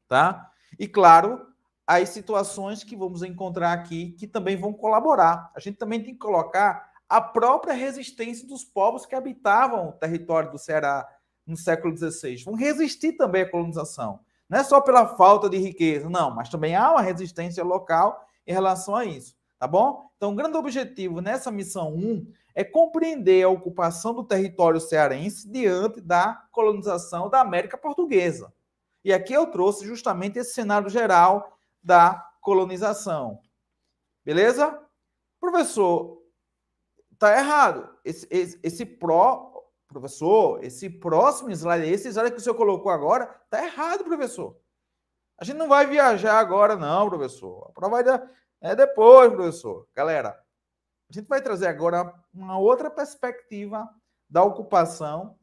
tá? E claro, as situações que vamos encontrar aqui que também vão colaborar. A gente também tem que colocar a própria resistência dos povos que habitavam o território do Ceará no século XVI. Vão resistir também à colonização. Não é só pela falta de riqueza, não, mas também há uma resistência local em relação a isso tá bom? Então, o grande objetivo nessa missão 1 é compreender a ocupação do território cearense diante da colonização da América Portuguesa. E aqui eu trouxe justamente esse cenário geral da colonização. Beleza? Professor, tá errado. Esse, esse, esse pró, professor, esse próximo slide, esse slide que o senhor colocou agora, tá errado, professor. A gente não vai viajar agora, não, professor. A prova vai dar é depois, professor. Galera, a gente vai trazer agora uma outra perspectiva da ocupação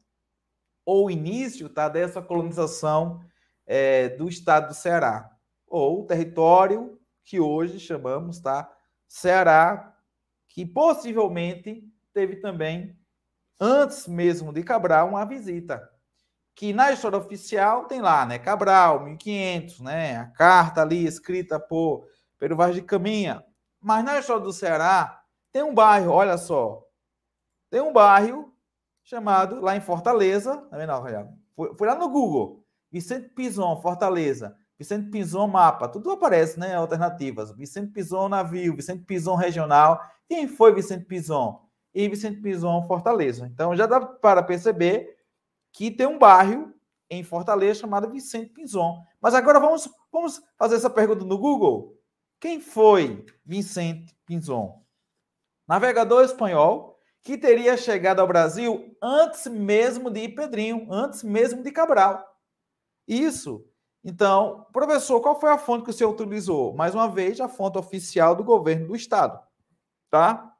ou início tá, dessa colonização é, do estado do Ceará, ou território que hoje chamamos tá, Ceará, que possivelmente teve também, antes mesmo de Cabral, uma visita. Que na história oficial tem lá, né? Cabral, 1500, né? A carta ali escrita por pelo Vaz de Caminha. Mas na história do Ceará, tem um bairro, olha só. Tem um bairro chamado, lá em Fortaleza, tá vendo? Olha, lá no Google, Vicente Pison, Fortaleza. Vicente Pison mapa, tudo aparece, né? Alternativas. Vicente Pison navio, Vicente Pison regional. Quem foi Vicente Pison? E Vicente Pison Fortaleza. Então já dá para perceber que tem um bairro em Fortaleza chamado Vicente Pison. Mas agora vamos, vamos fazer essa pergunta no Google. Quem foi Vicente Pinzon? Navegador espanhol que teria chegado ao Brasil antes mesmo de Pedrinho, antes mesmo de Cabral. Isso. Então, professor, qual foi a fonte que o senhor utilizou? Mais uma vez, a fonte oficial do governo do estado, tá?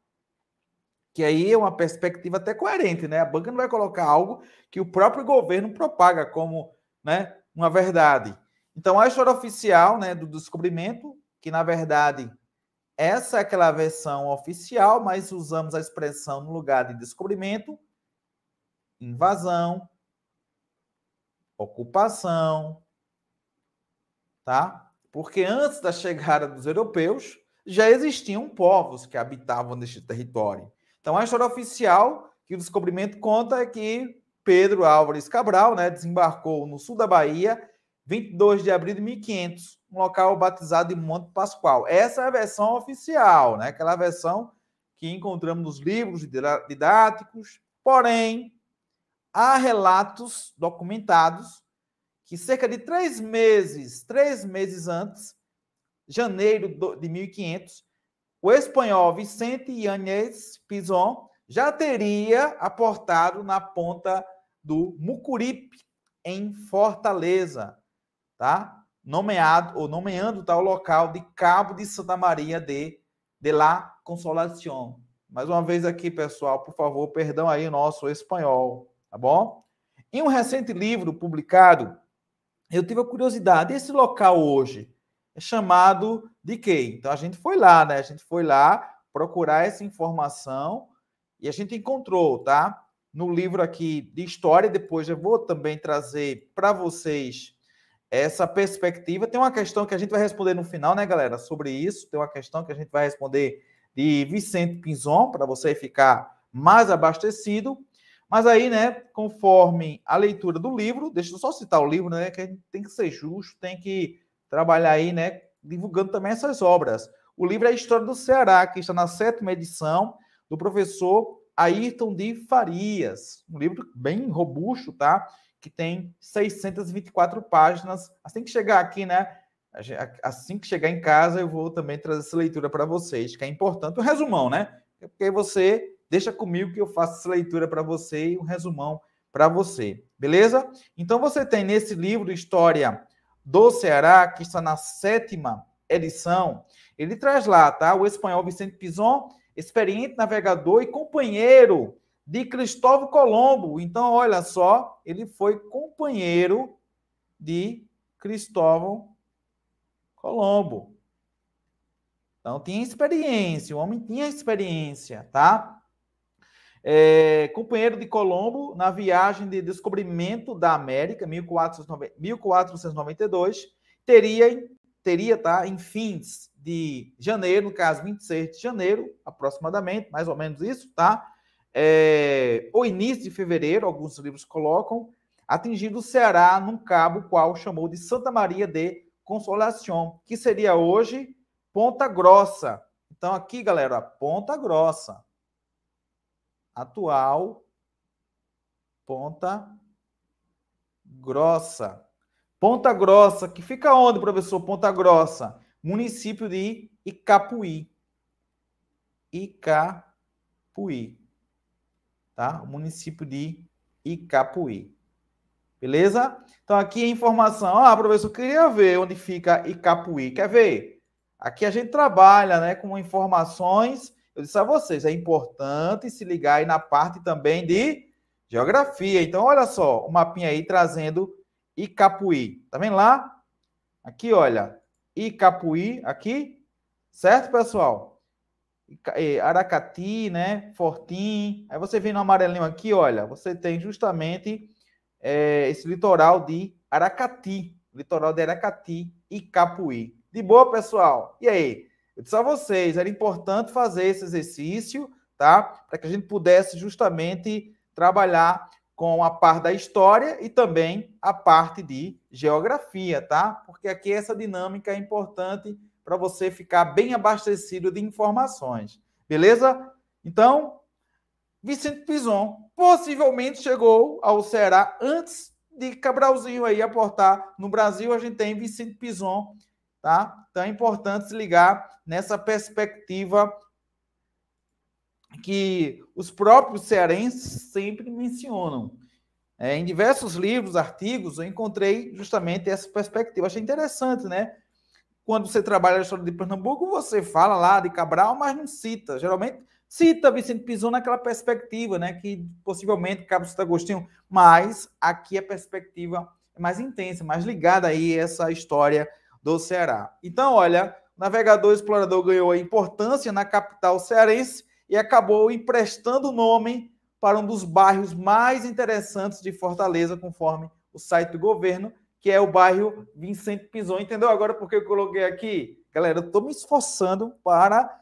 Que aí é uma perspectiva até coerente, né? A banca não vai colocar algo que o próprio governo propaga como, né, uma verdade. Então, a história oficial, né, do descobrimento que na verdade essa é aquela versão oficial, mas usamos a expressão no lugar de descobrimento, invasão, ocupação, tá? Porque antes da chegada dos europeus já existiam povos que habitavam neste território. Então a história oficial que o descobrimento conta é que Pedro Álvares Cabral, né, desembarcou no sul da Bahia 22 de abril de 1500 um local batizado de Monte Pascoal. Essa é a versão oficial, né? aquela versão que encontramos nos livros didáticos. Porém, há relatos documentados que cerca de três meses, três meses antes, janeiro de 1500, o espanhol Vicente Yanez Pison já teria aportado na ponta do Mucuripe, em Fortaleza, tá? nomeado ou nomeando tal local de Cabo de Santa Maria de, de la Consolación Mais uma vez aqui, pessoal, por favor, perdão aí o nosso espanhol, tá bom? Em um recente livro publicado, eu tive a curiosidade, esse local hoje é chamado de quê? Então a gente foi lá, né? A gente foi lá procurar essa informação e a gente encontrou, tá? No livro aqui de história, depois eu vou também trazer para vocês essa perspectiva. Tem uma questão que a gente vai responder no final, né, galera, sobre isso. Tem uma questão que a gente vai responder de Vicente Pinzon, para você ficar mais abastecido. Mas aí, né, conforme a leitura do livro, deixa eu só citar o livro, né, que a gente tem que ser justo, tem que trabalhar aí, né, divulgando também essas obras. O livro é a História do Ceará, que está na sétima edição, do professor Ayrton de Farias. Um livro bem robusto, tá? que tem 624 páginas. Assim que chegar aqui, né? Assim que chegar em casa, eu vou também trazer essa leitura para vocês, que é importante. Um resumão, né? Porque você deixa comigo que eu faço essa leitura para você e um resumão para você, beleza? Então você tem nesse livro História do Ceará, que está na sétima edição, ele traz lá, tá? O espanhol Vicente Pison, experiente navegador e companheiro de Cristóvão Colombo. Então, olha só, ele foi companheiro de Cristóvão Colombo. Então, tinha experiência, o homem tinha experiência, tá? É, companheiro de Colombo na viagem de descobrimento da América, 1492, teria, teria tá, em fins de janeiro, no caso, 26 de janeiro, aproximadamente, mais ou menos isso, tá? é, início de fevereiro, alguns livros colocam, atingindo o Ceará num cabo qual chamou de Santa Maria de Consolação, que seria hoje Ponta Grossa. Então, aqui, galera, Ponta Grossa. Atual Ponta Grossa. Ponta Grossa, que fica onde, professor? Ponta Grossa, município de Icapuí. Icapuí tá? O município de Icapuí. Beleza? Então aqui a informação. Ah, professor, queria ver onde fica Icapuí. Quer ver? Aqui a gente trabalha, né, com informações. Eu disse a vocês, é importante se ligar aí na parte também de geografia. Então olha só, o mapinha aí trazendo Icapuí. Tá vendo lá? Aqui, olha, Icapuí aqui, certo, pessoal? Eh, Aracati, né? Fortim. Aí você vem no amarelinho aqui, olha, você tem justamente é, esse litoral de Aracati, litoral de Aracati e Capuí. De boa, pessoal? E aí? Eu disse a vocês, era importante fazer esse exercício, tá? Para que a gente pudesse justamente trabalhar com a parte da história e também a parte de geografia, tá? Porque aqui essa dinâmica é importante para você ficar bem abastecido de informações. Beleza? Então, Vicente Pison possivelmente chegou ao Ceará antes de Cabralzinho aí aportar no Brasil. A gente tem Vicente Pison, tá? Então é importante se ligar nessa perspectiva que os próprios cearenses sempre mencionam. É, em diversos livros, artigos, eu encontrei justamente essa perspectiva. Achei interessante, né? Quando você trabalha a história de Pernambuco, você fala lá de Cabral, mas não cita. Geralmente cita Vicente Pison naquela perspectiva, né? Que possivelmente Cabo Santo Agostinho, mas aqui a perspectiva é mais intensa, mais ligada aí a essa história do Ceará. Então, olha, o navegador explorador ganhou a importância na capital cearense e acabou emprestando o nome para um dos bairros mais interessantes de Fortaleza, conforme o site do governo, que é o bairro Vicente Pison. Entendeu agora porque eu coloquei aqui? Galera, eu estou me esforçando para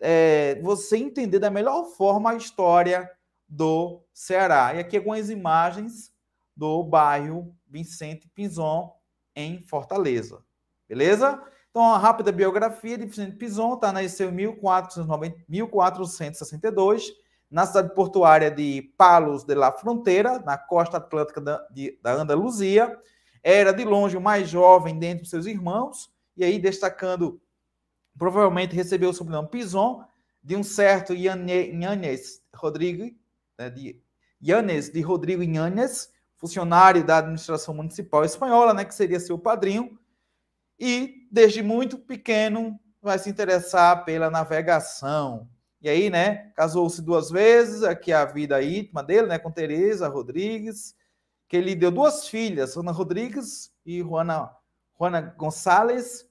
é, você entender da melhor forma a história do Ceará. E aqui algumas imagens do bairro Vicente Pison, em Fortaleza. Beleza? Então, uma rápida biografia de Vicente Pison, tá? Nasceu em 1462, na cidade portuária de Palos de la Fronteira, na costa atlântica da, de, da Andaluzia. Era de longe o mais jovem dentre seus irmãos, e aí destacando, provavelmente recebeu o sobrenome Pison, de um certo Yanes Rodrigo, né, de Yanes de Rodrigo Yanes, funcionário da administração municipal espanhola, né, que seria seu padrinho, e desde muito pequeno vai se interessar pela navegação. E aí, né, casou-se duas vezes, aqui é a vida íntima dele, né, com Teresa Rodrigues, que ele deu duas filhas, Ana Rodrigues e Juana, Juana Gonçalves.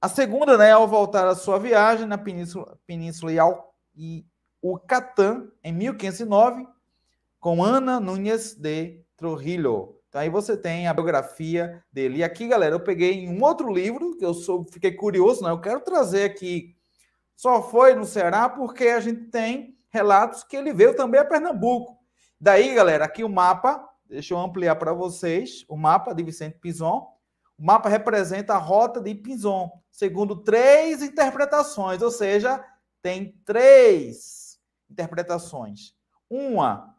A segunda, né, ao voltar à sua viagem na Península, Península e, ao, e o Catã, em 1509, com Ana Nunes de Trujillo. Então aí você tem a biografia dele. E aqui, galera, eu peguei um outro livro que eu sou, fiquei curioso, né? Eu quero trazer aqui. Só foi no Ceará porque a gente tem relatos que ele veio também a Pernambuco. Daí, galera, aqui o mapa Deixa eu ampliar para vocês o mapa de Vicente Pison. O mapa representa a rota de Pison, segundo três interpretações, ou seja, tem três interpretações. Uma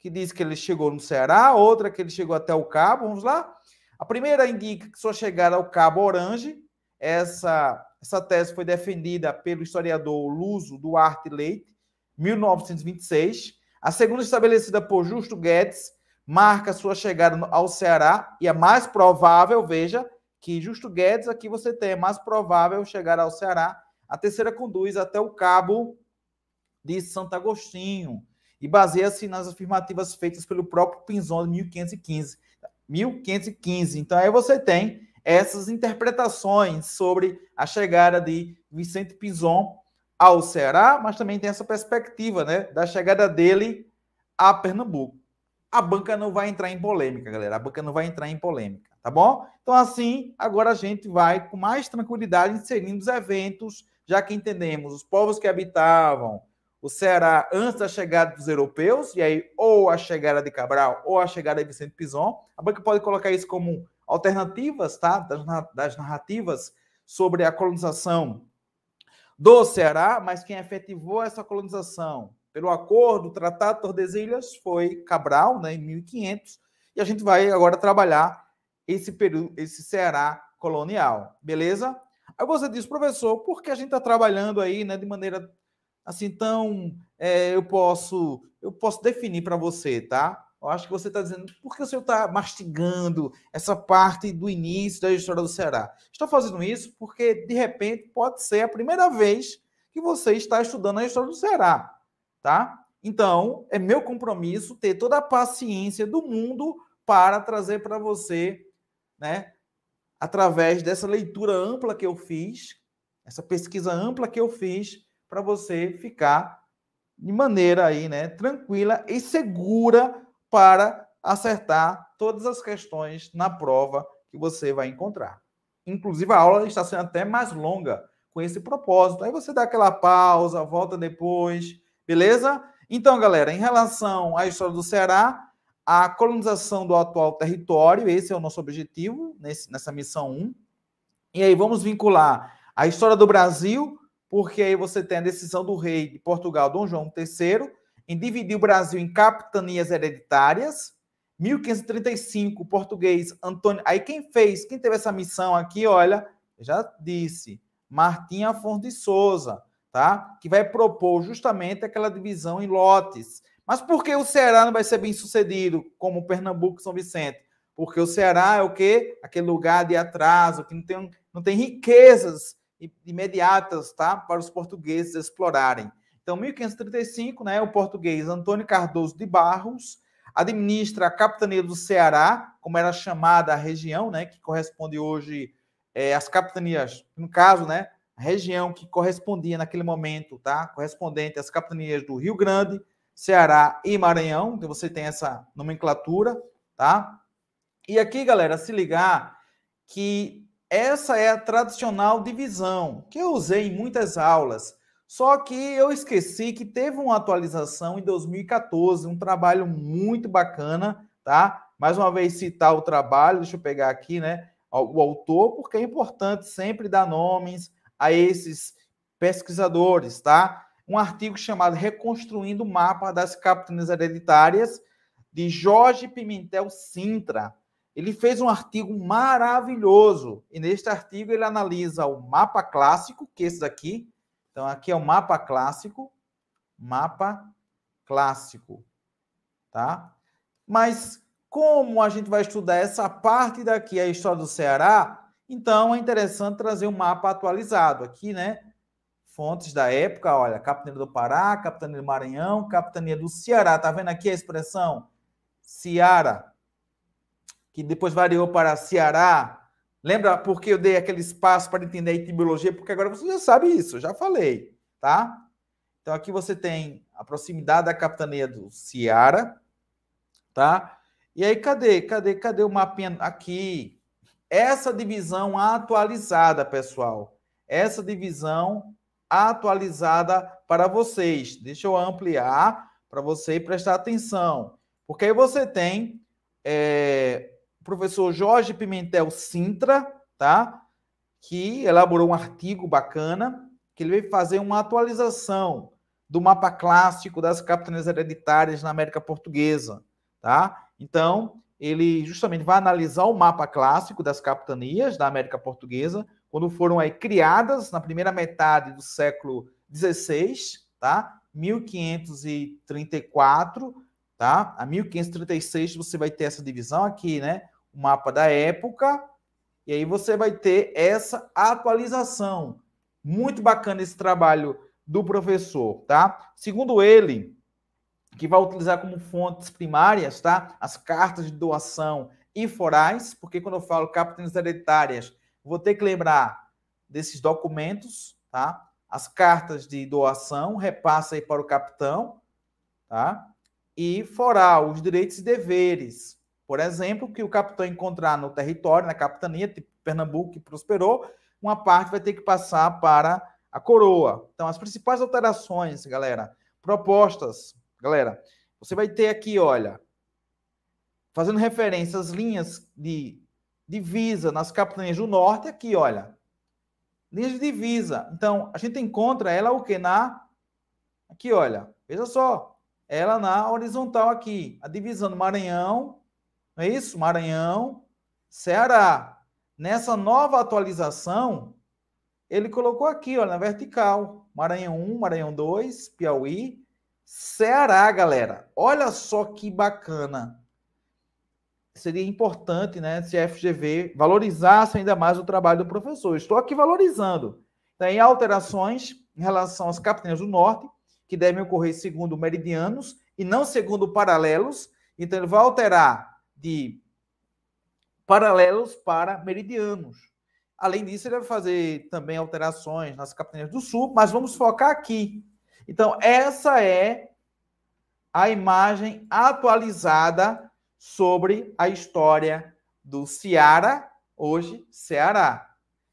que diz que ele chegou no Ceará, outra que ele chegou até o Cabo, vamos lá? A primeira indica que sua chegada ao Cabo Orange, essa, essa tese foi defendida pelo historiador Luso Duarte Leite, 1926. A segunda, estabelecida por Justo Guedes, marca sua chegada ao Ceará e é mais provável, veja, que Justo Guedes aqui você tem, é mais provável chegar ao Ceará. A terceira conduz até o cabo de Santo Agostinho e baseia-se nas afirmativas feitas pelo próprio Pinzon de 1515. 1515. Então aí você tem essas interpretações sobre a chegada de Vicente Pinzon ao Ceará, mas também tem essa perspectiva, né, da chegada dele a Pernambuco a banca não vai entrar em polêmica, galera. A banca não vai entrar em polêmica, tá bom? Então, assim, agora a gente vai com mais tranquilidade inserindo os eventos, já que entendemos os povos que habitavam o Ceará antes da chegada dos europeus, e aí ou a chegada de Cabral ou a chegada de Vicente Pison. A banca pode colocar isso como alternativas, tá? Das, das narrativas sobre a colonização do Ceará, mas quem efetivou essa colonização pelo acordo, Tratado de Tordesilhas, foi Cabral, né, em 1500, e a gente vai agora trabalhar esse Peru, esse Ceará colonial, beleza? Aí você diz, professor, por que a gente está trabalhando aí, né, de maneira assim tão, é, eu posso, eu posso definir para você, tá? Eu acho que você está dizendo, por que o senhor está mastigando essa parte do início da história do Ceará? Estou fazendo isso porque, de repente, pode ser a primeira vez que você está estudando a história do Ceará tá? Então, é meu compromisso ter toda a paciência do mundo para trazer para você, né, através dessa leitura ampla que eu fiz, essa pesquisa ampla que eu fiz, para você ficar de maneira aí, né, tranquila e segura para acertar todas as questões na prova que você vai encontrar. Inclusive, a aula está sendo até mais longa com esse propósito. Aí você dá aquela pausa, volta depois Beleza? Então, galera, em relação à história do Ceará, a colonização do atual território, esse é o nosso objetivo nesse, nessa missão 1. E aí vamos vincular a história do Brasil, porque aí você tem a decisão do rei de Portugal, Dom João III, em dividir o Brasil em capitanias hereditárias. 1535, português Antônio. Aí quem fez, quem teve essa missão aqui, olha, já disse, Martim Afonso de Souza tá? Que vai propor justamente aquela divisão em lotes. Mas por que o Ceará não vai ser bem sucedido, como Pernambuco e São Vicente? Porque o Ceará é o quê? Aquele lugar de atraso, que não tem, não tem riquezas imediatas tá? para os portugueses explorarem. Então, 1535, né, o português Antônio Cardoso de Barros administra a capitania do Ceará, como era chamada a região, né, que corresponde hoje é, às capitanias, no caso, né, a região que correspondia naquele momento, tá? Correspondente às capitanias do Rio Grande, Ceará e Maranhão, então você tem essa nomenclatura, tá? E aqui, galera, se ligar que essa é a tradicional divisão que eu usei em muitas aulas. Só que eu esqueci que teve uma atualização em 2014, um trabalho muito bacana, tá? Mais uma vez citar o trabalho, deixa eu pegar aqui, né? O autor, porque é importante sempre dar nomes, a esses pesquisadores, tá? Um artigo chamado Reconstruindo o Mapa das Capitanias Hereditárias, de Jorge Pimentel Sintra. Ele fez um artigo maravilhoso, e neste artigo ele analisa o mapa clássico, que é esse daqui. Então, aqui é o mapa clássico, mapa clássico, tá? Mas como a gente vai estudar essa parte daqui, a história do Ceará, então, é interessante trazer um mapa atualizado aqui, né? Fontes da época, olha, Capitania do Pará, Capitania do Maranhão, Capitania do Ceará. Tá vendo aqui a expressão Ceará, que depois variou para Ceará. Lembra porque eu dei aquele espaço para entender a etimologia? Porque agora você já sabe isso, já falei, tá? Então aqui você tem a proximidade da capitania do Ceará, tá? E aí cadê? Cadê? Cadê o mapinha aqui? Essa divisão atualizada, pessoal. Essa divisão atualizada para vocês. Deixa eu ampliar para você prestar atenção. Porque aí você tem é, o professor Jorge Pimentel Sintra, tá? Que elaborou um artigo bacana que ele veio fazer uma atualização do mapa clássico das capitanias hereditárias na América Portuguesa, tá? Então, ele justamente vai analisar o mapa clássico das capitanias da América Portuguesa, quando foram aí criadas na primeira metade do século XVI, tá? 1534, tá? A 1536 você vai ter essa divisão aqui, né? O mapa da época, e aí você vai ter essa atualização. Muito bacana esse trabalho do professor, tá? Segundo ele, que vai utilizar como fontes primárias, tá? As cartas de doação e forais, porque quando eu falo capitães hereditárias, vou ter que lembrar desses documentos, tá? As cartas de doação, repassa aí para o capitão, tá? E foral, os direitos e deveres. Por exemplo, que o capitão encontrar no território, na capitania, tipo Pernambuco que prosperou, uma parte vai ter que passar para a coroa. Então, as principais alterações, galera, propostas Galera, você vai ter aqui, olha, fazendo referência às linhas de divisa nas capitanias do norte, aqui, olha. Linhas de divisa. Então, a gente encontra ela o que? Na. Aqui, olha. Veja só. Ela na horizontal aqui. A divisão do Maranhão. Não é isso? Maranhão. Ceará. Nessa nova atualização, ele colocou aqui, olha, na vertical. Maranhão 1, Maranhão 2, Piauí, Ceará, galera. Olha só que bacana. Seria importante, né, se a FGV valorizasse ainda mais o trabalho do professor. Estou aqui valorizando. Tem tá alterações em relação às capitanias do norte, que devem ocorrer segundo meridianos e não segundo paralelos. Então, ele vai alterar de paralelos para meridianos. Além disso, ele vai fazer também alterações nas capitanias do sul, mas vamos focar aqui então, essa é a imagem atualizada sobre a história do Ceará, hoje Ceará.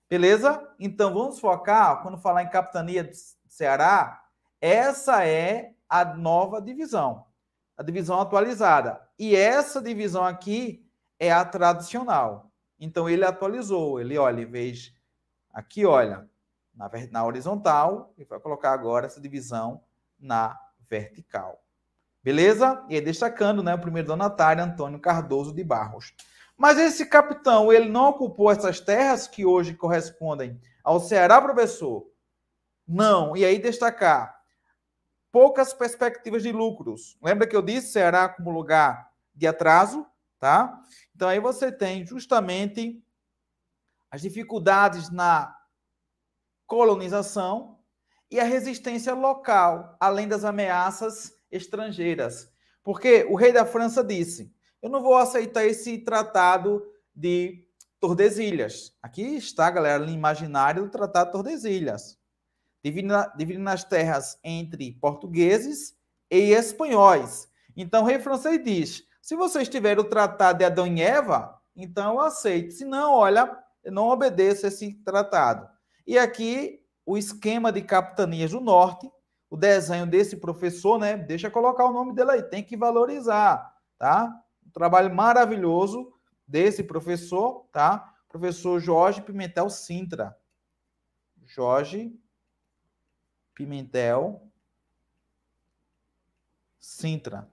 Beleza? Então, vamos focar, quando falar em capitania do Ceará, essa é a nova divisão, a divisão atualizada. E essa divisão aqui é a tradicional. Então, ele atualizou, ele, olha, em vez... Aqui, olha, na, na horizontal e vai colocar agora essa divisão na vertical. Beleza? E aí destacando, né, o primeiro donatário, Antônio Cardoso de Barros. Mas esse capitão, ele não ocupou essas terras que hoje correspondem ao Ceará, professor? Não. E aí destacar, poucas perspectivas de lucros. Lembra que eu disse Ceará como lugar de atraso, tá? Então aí você tem justamente as dificuldades na colonização e a resistência local, além das ameaças estrangeiras. Porque o rei da França disse: Eu não vou aceitar esse tratado de Tordesilhas. Aqui está, galera, no imaginário do Tratado de Tordesilhas. Dividindo as terras entre portugueses e espanhóis. Então, o rei francês diz: se vocês tiverem o tratado de Adão e Eva, então eu aceito. Se não, olha, eu não obedeço esse tratado. E aqui o esquema de capitanias do norte, o desenho desse professor, né? Deixa eu colocar o nome dele aí, tem que valorizar, tá? Um trabalho maravilhoso desse professor, tá? Professor Jorge Pimentel Sintra. Jorge Pimentel Sintra.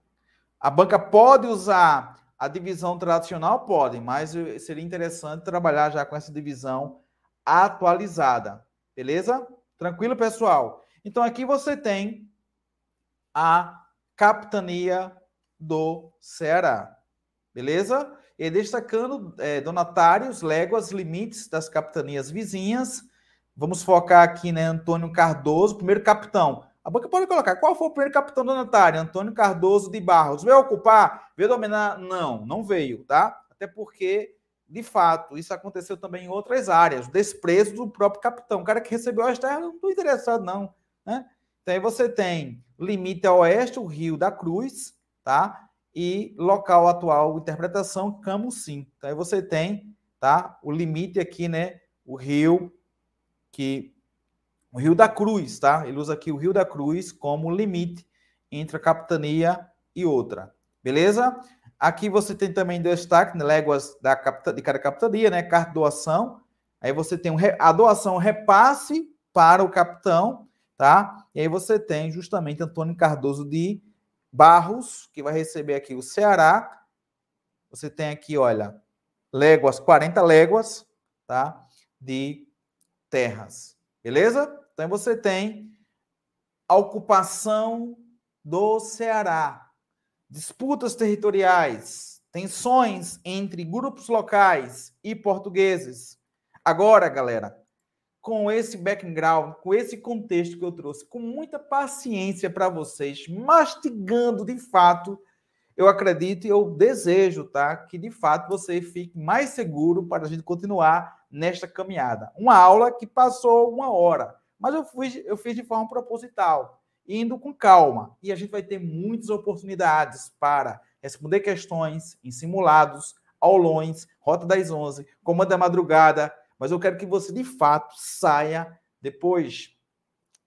A banca pode usar a divisão tradicional? Pode, mas seria interessante trabalhar já com essa divisão atualizada. Beleza? Tranquilo, pessoal? Então aqui você tem a capitania do Ceará. Beleza? E destacando é, donatários, léguas, limites das capitanias vizinhas. Vamos focar aqui, né, Antônio Cardoso, primeiro capitão. A banca pode colocar qual foi o primeiro capitão donatário? Antônio Cardoso de Barros. Veio ocupar? Veio dominar? Não, não veio, tá? Até porque de fato, isso aconteceu também em outras áreas. Desprezo do próprio capitão. O cara que recebeu a terras não estou interessado, não. Né? Então, aí você tem limite a oeste, o Rio da Cruz, tá? E local atual, interpretação, Camusim. Então, aí você tem tá? o limite aqui, né? O rio que... O Rio da Cruz, tá? Ele usa aqui o Rio da Cruz como limite entre a capitania e outra. Beleza? Aqui você tem também destaque, né, léguas da capta, de cada capitania, né? Carta doação. Aí você tem a doação repasse para o capitão, tá? E aí você tem justamente Antônio Cardoso de Barros, que vai receber aqui o Ceará. Você tem aqui, olha, léguas, 40 léguas, tá? De terras. Beleza? Então você tem a ocupação do Ceará disputas territoriais, tensões entre grupos locais e portugueses. Agora, galera, com esse background, com esse contexto que eu trouxe, com muita paciência para vocês, mastigando de fato, eu acredito e eu desejo, tá, que de fato você fique mais seguro para a gente continuar nesta caminhada. Uma aula que passou uma hora, mas eu fui, eu fiz de forma proposital indo com calma. E a gente vai ter muitas oportunidades para responder questões em simulados, aulões, Rota das 11, Comando da Madrugada. Mas eu quero que você, de fato, saia depois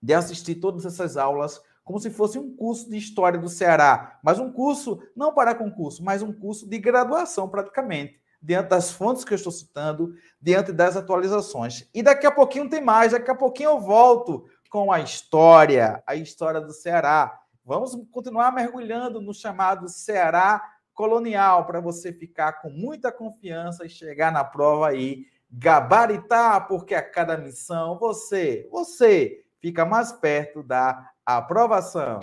de assistir todas essas aulas como se fosse um curso de História do Ceará. Mas um curso, não para concurso, mas um curso de graduação, praticamente. Diante das fontes que eu estou citando, diante das atualizações. E daqui a pouquinho tem mais, daqui a pouquinho eu volto com a história, a história do Ceará. Vamos continuar mergulhando no chamado Ceará colonial para você ficar com muita confiança e chegar na prova aí gabaritar, porque a cada missão você, você fica mais perto da aprovação.